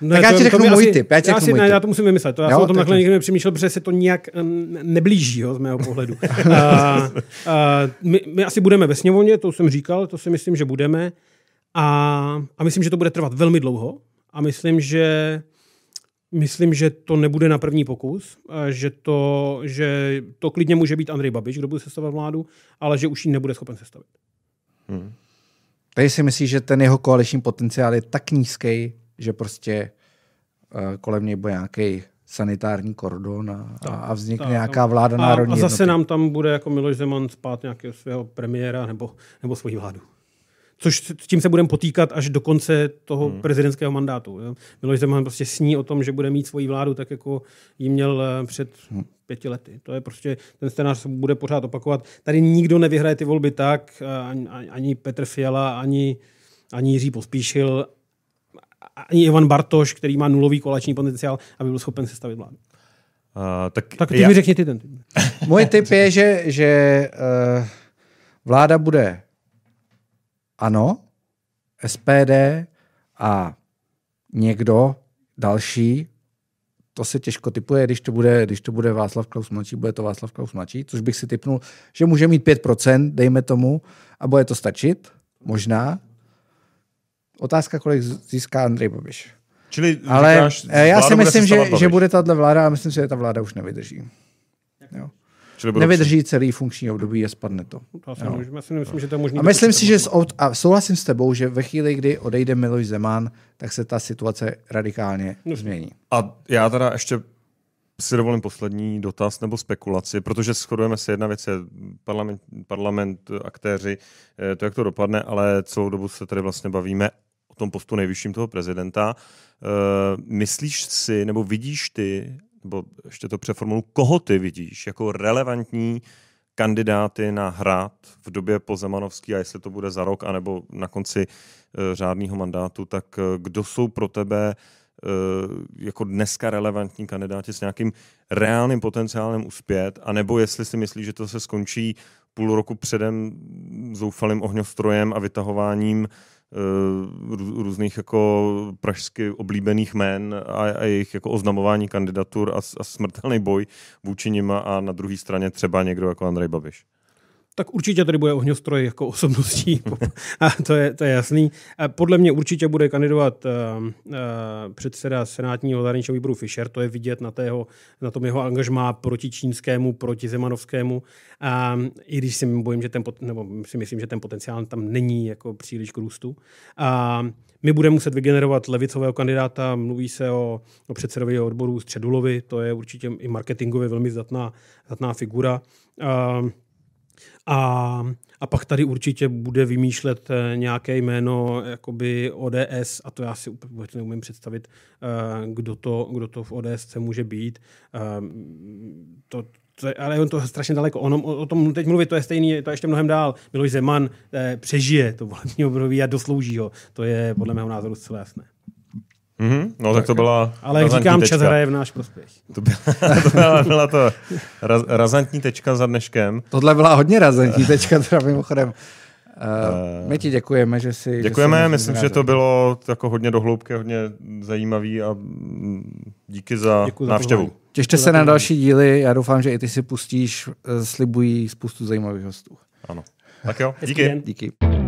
Ne, tak já ti řeknu můj tip. Já, tip. já to musím vymyslet. To, já jo, jsem o tom takhle nikdy nepřemýšlel, protože se to nijak eh, neblíží jo, z mého pohledu. a, a, eh, my, my asi budeme ve sněmovně, to jsem říkal, to si myslím, že budeme. A, a myslím, že to bude trvat velmi dlouho a myslím, že Myslím, že to nebude na první pokus, že to, že to klidně může být Andrej Babiš, kdo bude sestavovat vládu, ale že už ji nebude schopen sestavit. Hmm. Tady si myslíš, že ten jeho koaliční potenciál je tak nízký, že prostě uh, kolem něj bude nějaký sanitární kordon a, tak, a vznikne tak, nějaká no. vláda a, národní A zase jednoty. nám tam bude jako Miloš Zeman spát nějakého svého premiéra nebo, nebo svoji vládu což tím se budeme potýkat až do konce toho hmm. prezidentského mandátu. Miloš Zeman prostě sní o tom, že bude mít svoji vládu, tak jako ji měl eh, před hmm. pěti lety. To je prostě, ten scénář se bude pořád opakovat. Tady nikdo nevyhraje ty volby tak, eh, ani, ani Petr Fiala, ani, ani Jiří Pospíšil, ani Ivan Bartoš, který má nulový kolační potenciál, aby byl schopen sestavit vládu. Uh, tak, tak ty já... mi řekni ty ten. Můj tip je, že, že uh, vláda bude ano, SPD a někdo další, to se těžko typuje, když to bude, když to bude Václav Klaus mladší, bude to Václav Klaus mladší, což bych si typnul, že může mít 5%, dejme tomu, a bude to stačit, možná. Otázka, kolik získá Andrej Babiš. Čili Ale říkáš, já si myslím, že, že bude tato vláda a myslím, že ta vláda už nevydrží. Jo nevydrží při... celý funkční období a spadne to. Asi no. myslím, že to je možný. A myslím prostě si, že s, a souhlasím s tebou, že ve chvíli, kdy odejde Miloš Zeman, tak se ta situace radikálně no. změní. A já teda ještě si dovolím poslední dotaz nebo spekulaci, protože shodujeme se jedna věc je parlament, parlament aktéři, eh, to, jak to dopadne, ale celou dobu se tady vlastně bavíme o tom postu nejvyšším toho prezidenta. Eh, myslíš si, nebo vidíš ty nebo ještě to přeformulu, koho ty vidíš jako relevantní kandidáty na hrad v době po Zemanovský a jestli to bude za rok anebo na konci uh, řádného mandátu, tak uh, kdo jsou pro tebe uh, jako dneska relevantní kandidáti s nějakým reálným potenciálem uspět, anebo jestli si myslíš, že to se skončí půl roku předem zoufalým ohňostrojem a vytahováním uh, Eh, různých jako pražsky oblíbených jmén a, a jejich jako oznamování kandidatur a, a smrtelný boj vůči nima a na druhé straně třeba někdo jako Andrej Babiš tak určitě tady bude ohňostroj jako osobností. a to je, to je jasný. A podle mě určitě bude kandidovat uh, uh, předseda senátního zahraničního výboru Fischer, to je vidět na, tého, na tom jeho angažmá proti čínskému, proti zemanovskému. A i když si bojím, že ten, pot, nebo si myslím, že ten potenciál tam není jako příliš k růstu. A my budeme muset vygenerovat levicového kandidáta, mluví se o, o předsedovi odboru Středulovi, to je určitě i marketingově velmi zdatná, zdatná figura. Uh, a, a pak tady určitě bude vymýšlet eh, nějaké jméno jakoby ODS, a to já si úplně neumím představit, eh, kdo to, kdo to v ODS může být. Eh, to, to, ale on to strašně daleko. On, o, o tom teď mluvit, to je stejný, to je ještě mnohem dál. Miloš Zeman eh, přežije to volební období a doslouží ho. To je podle mého názoru zcela jasné. Mm-hmm. No tak, tak to byla Ale jak říkám, tečka. čas hraje v náš prospěch. To byla to, byla, byla to raz, razantní tečka za dneškem. Tohle byla hodně razantní tečka, teda mimochodem. Uh, my ti děkujeme, že si... Děkujeme, že jsi myslím, že to bylo jako hodně dohloubky, hodně zajímavý a mm, díky za Děkuji návštěvu. Za Těšte se na další díly, já doufám, že i ty si pustíš, eh, slibují spoustu zajímavých hostů. Ano. Tak jo, díky. Díky.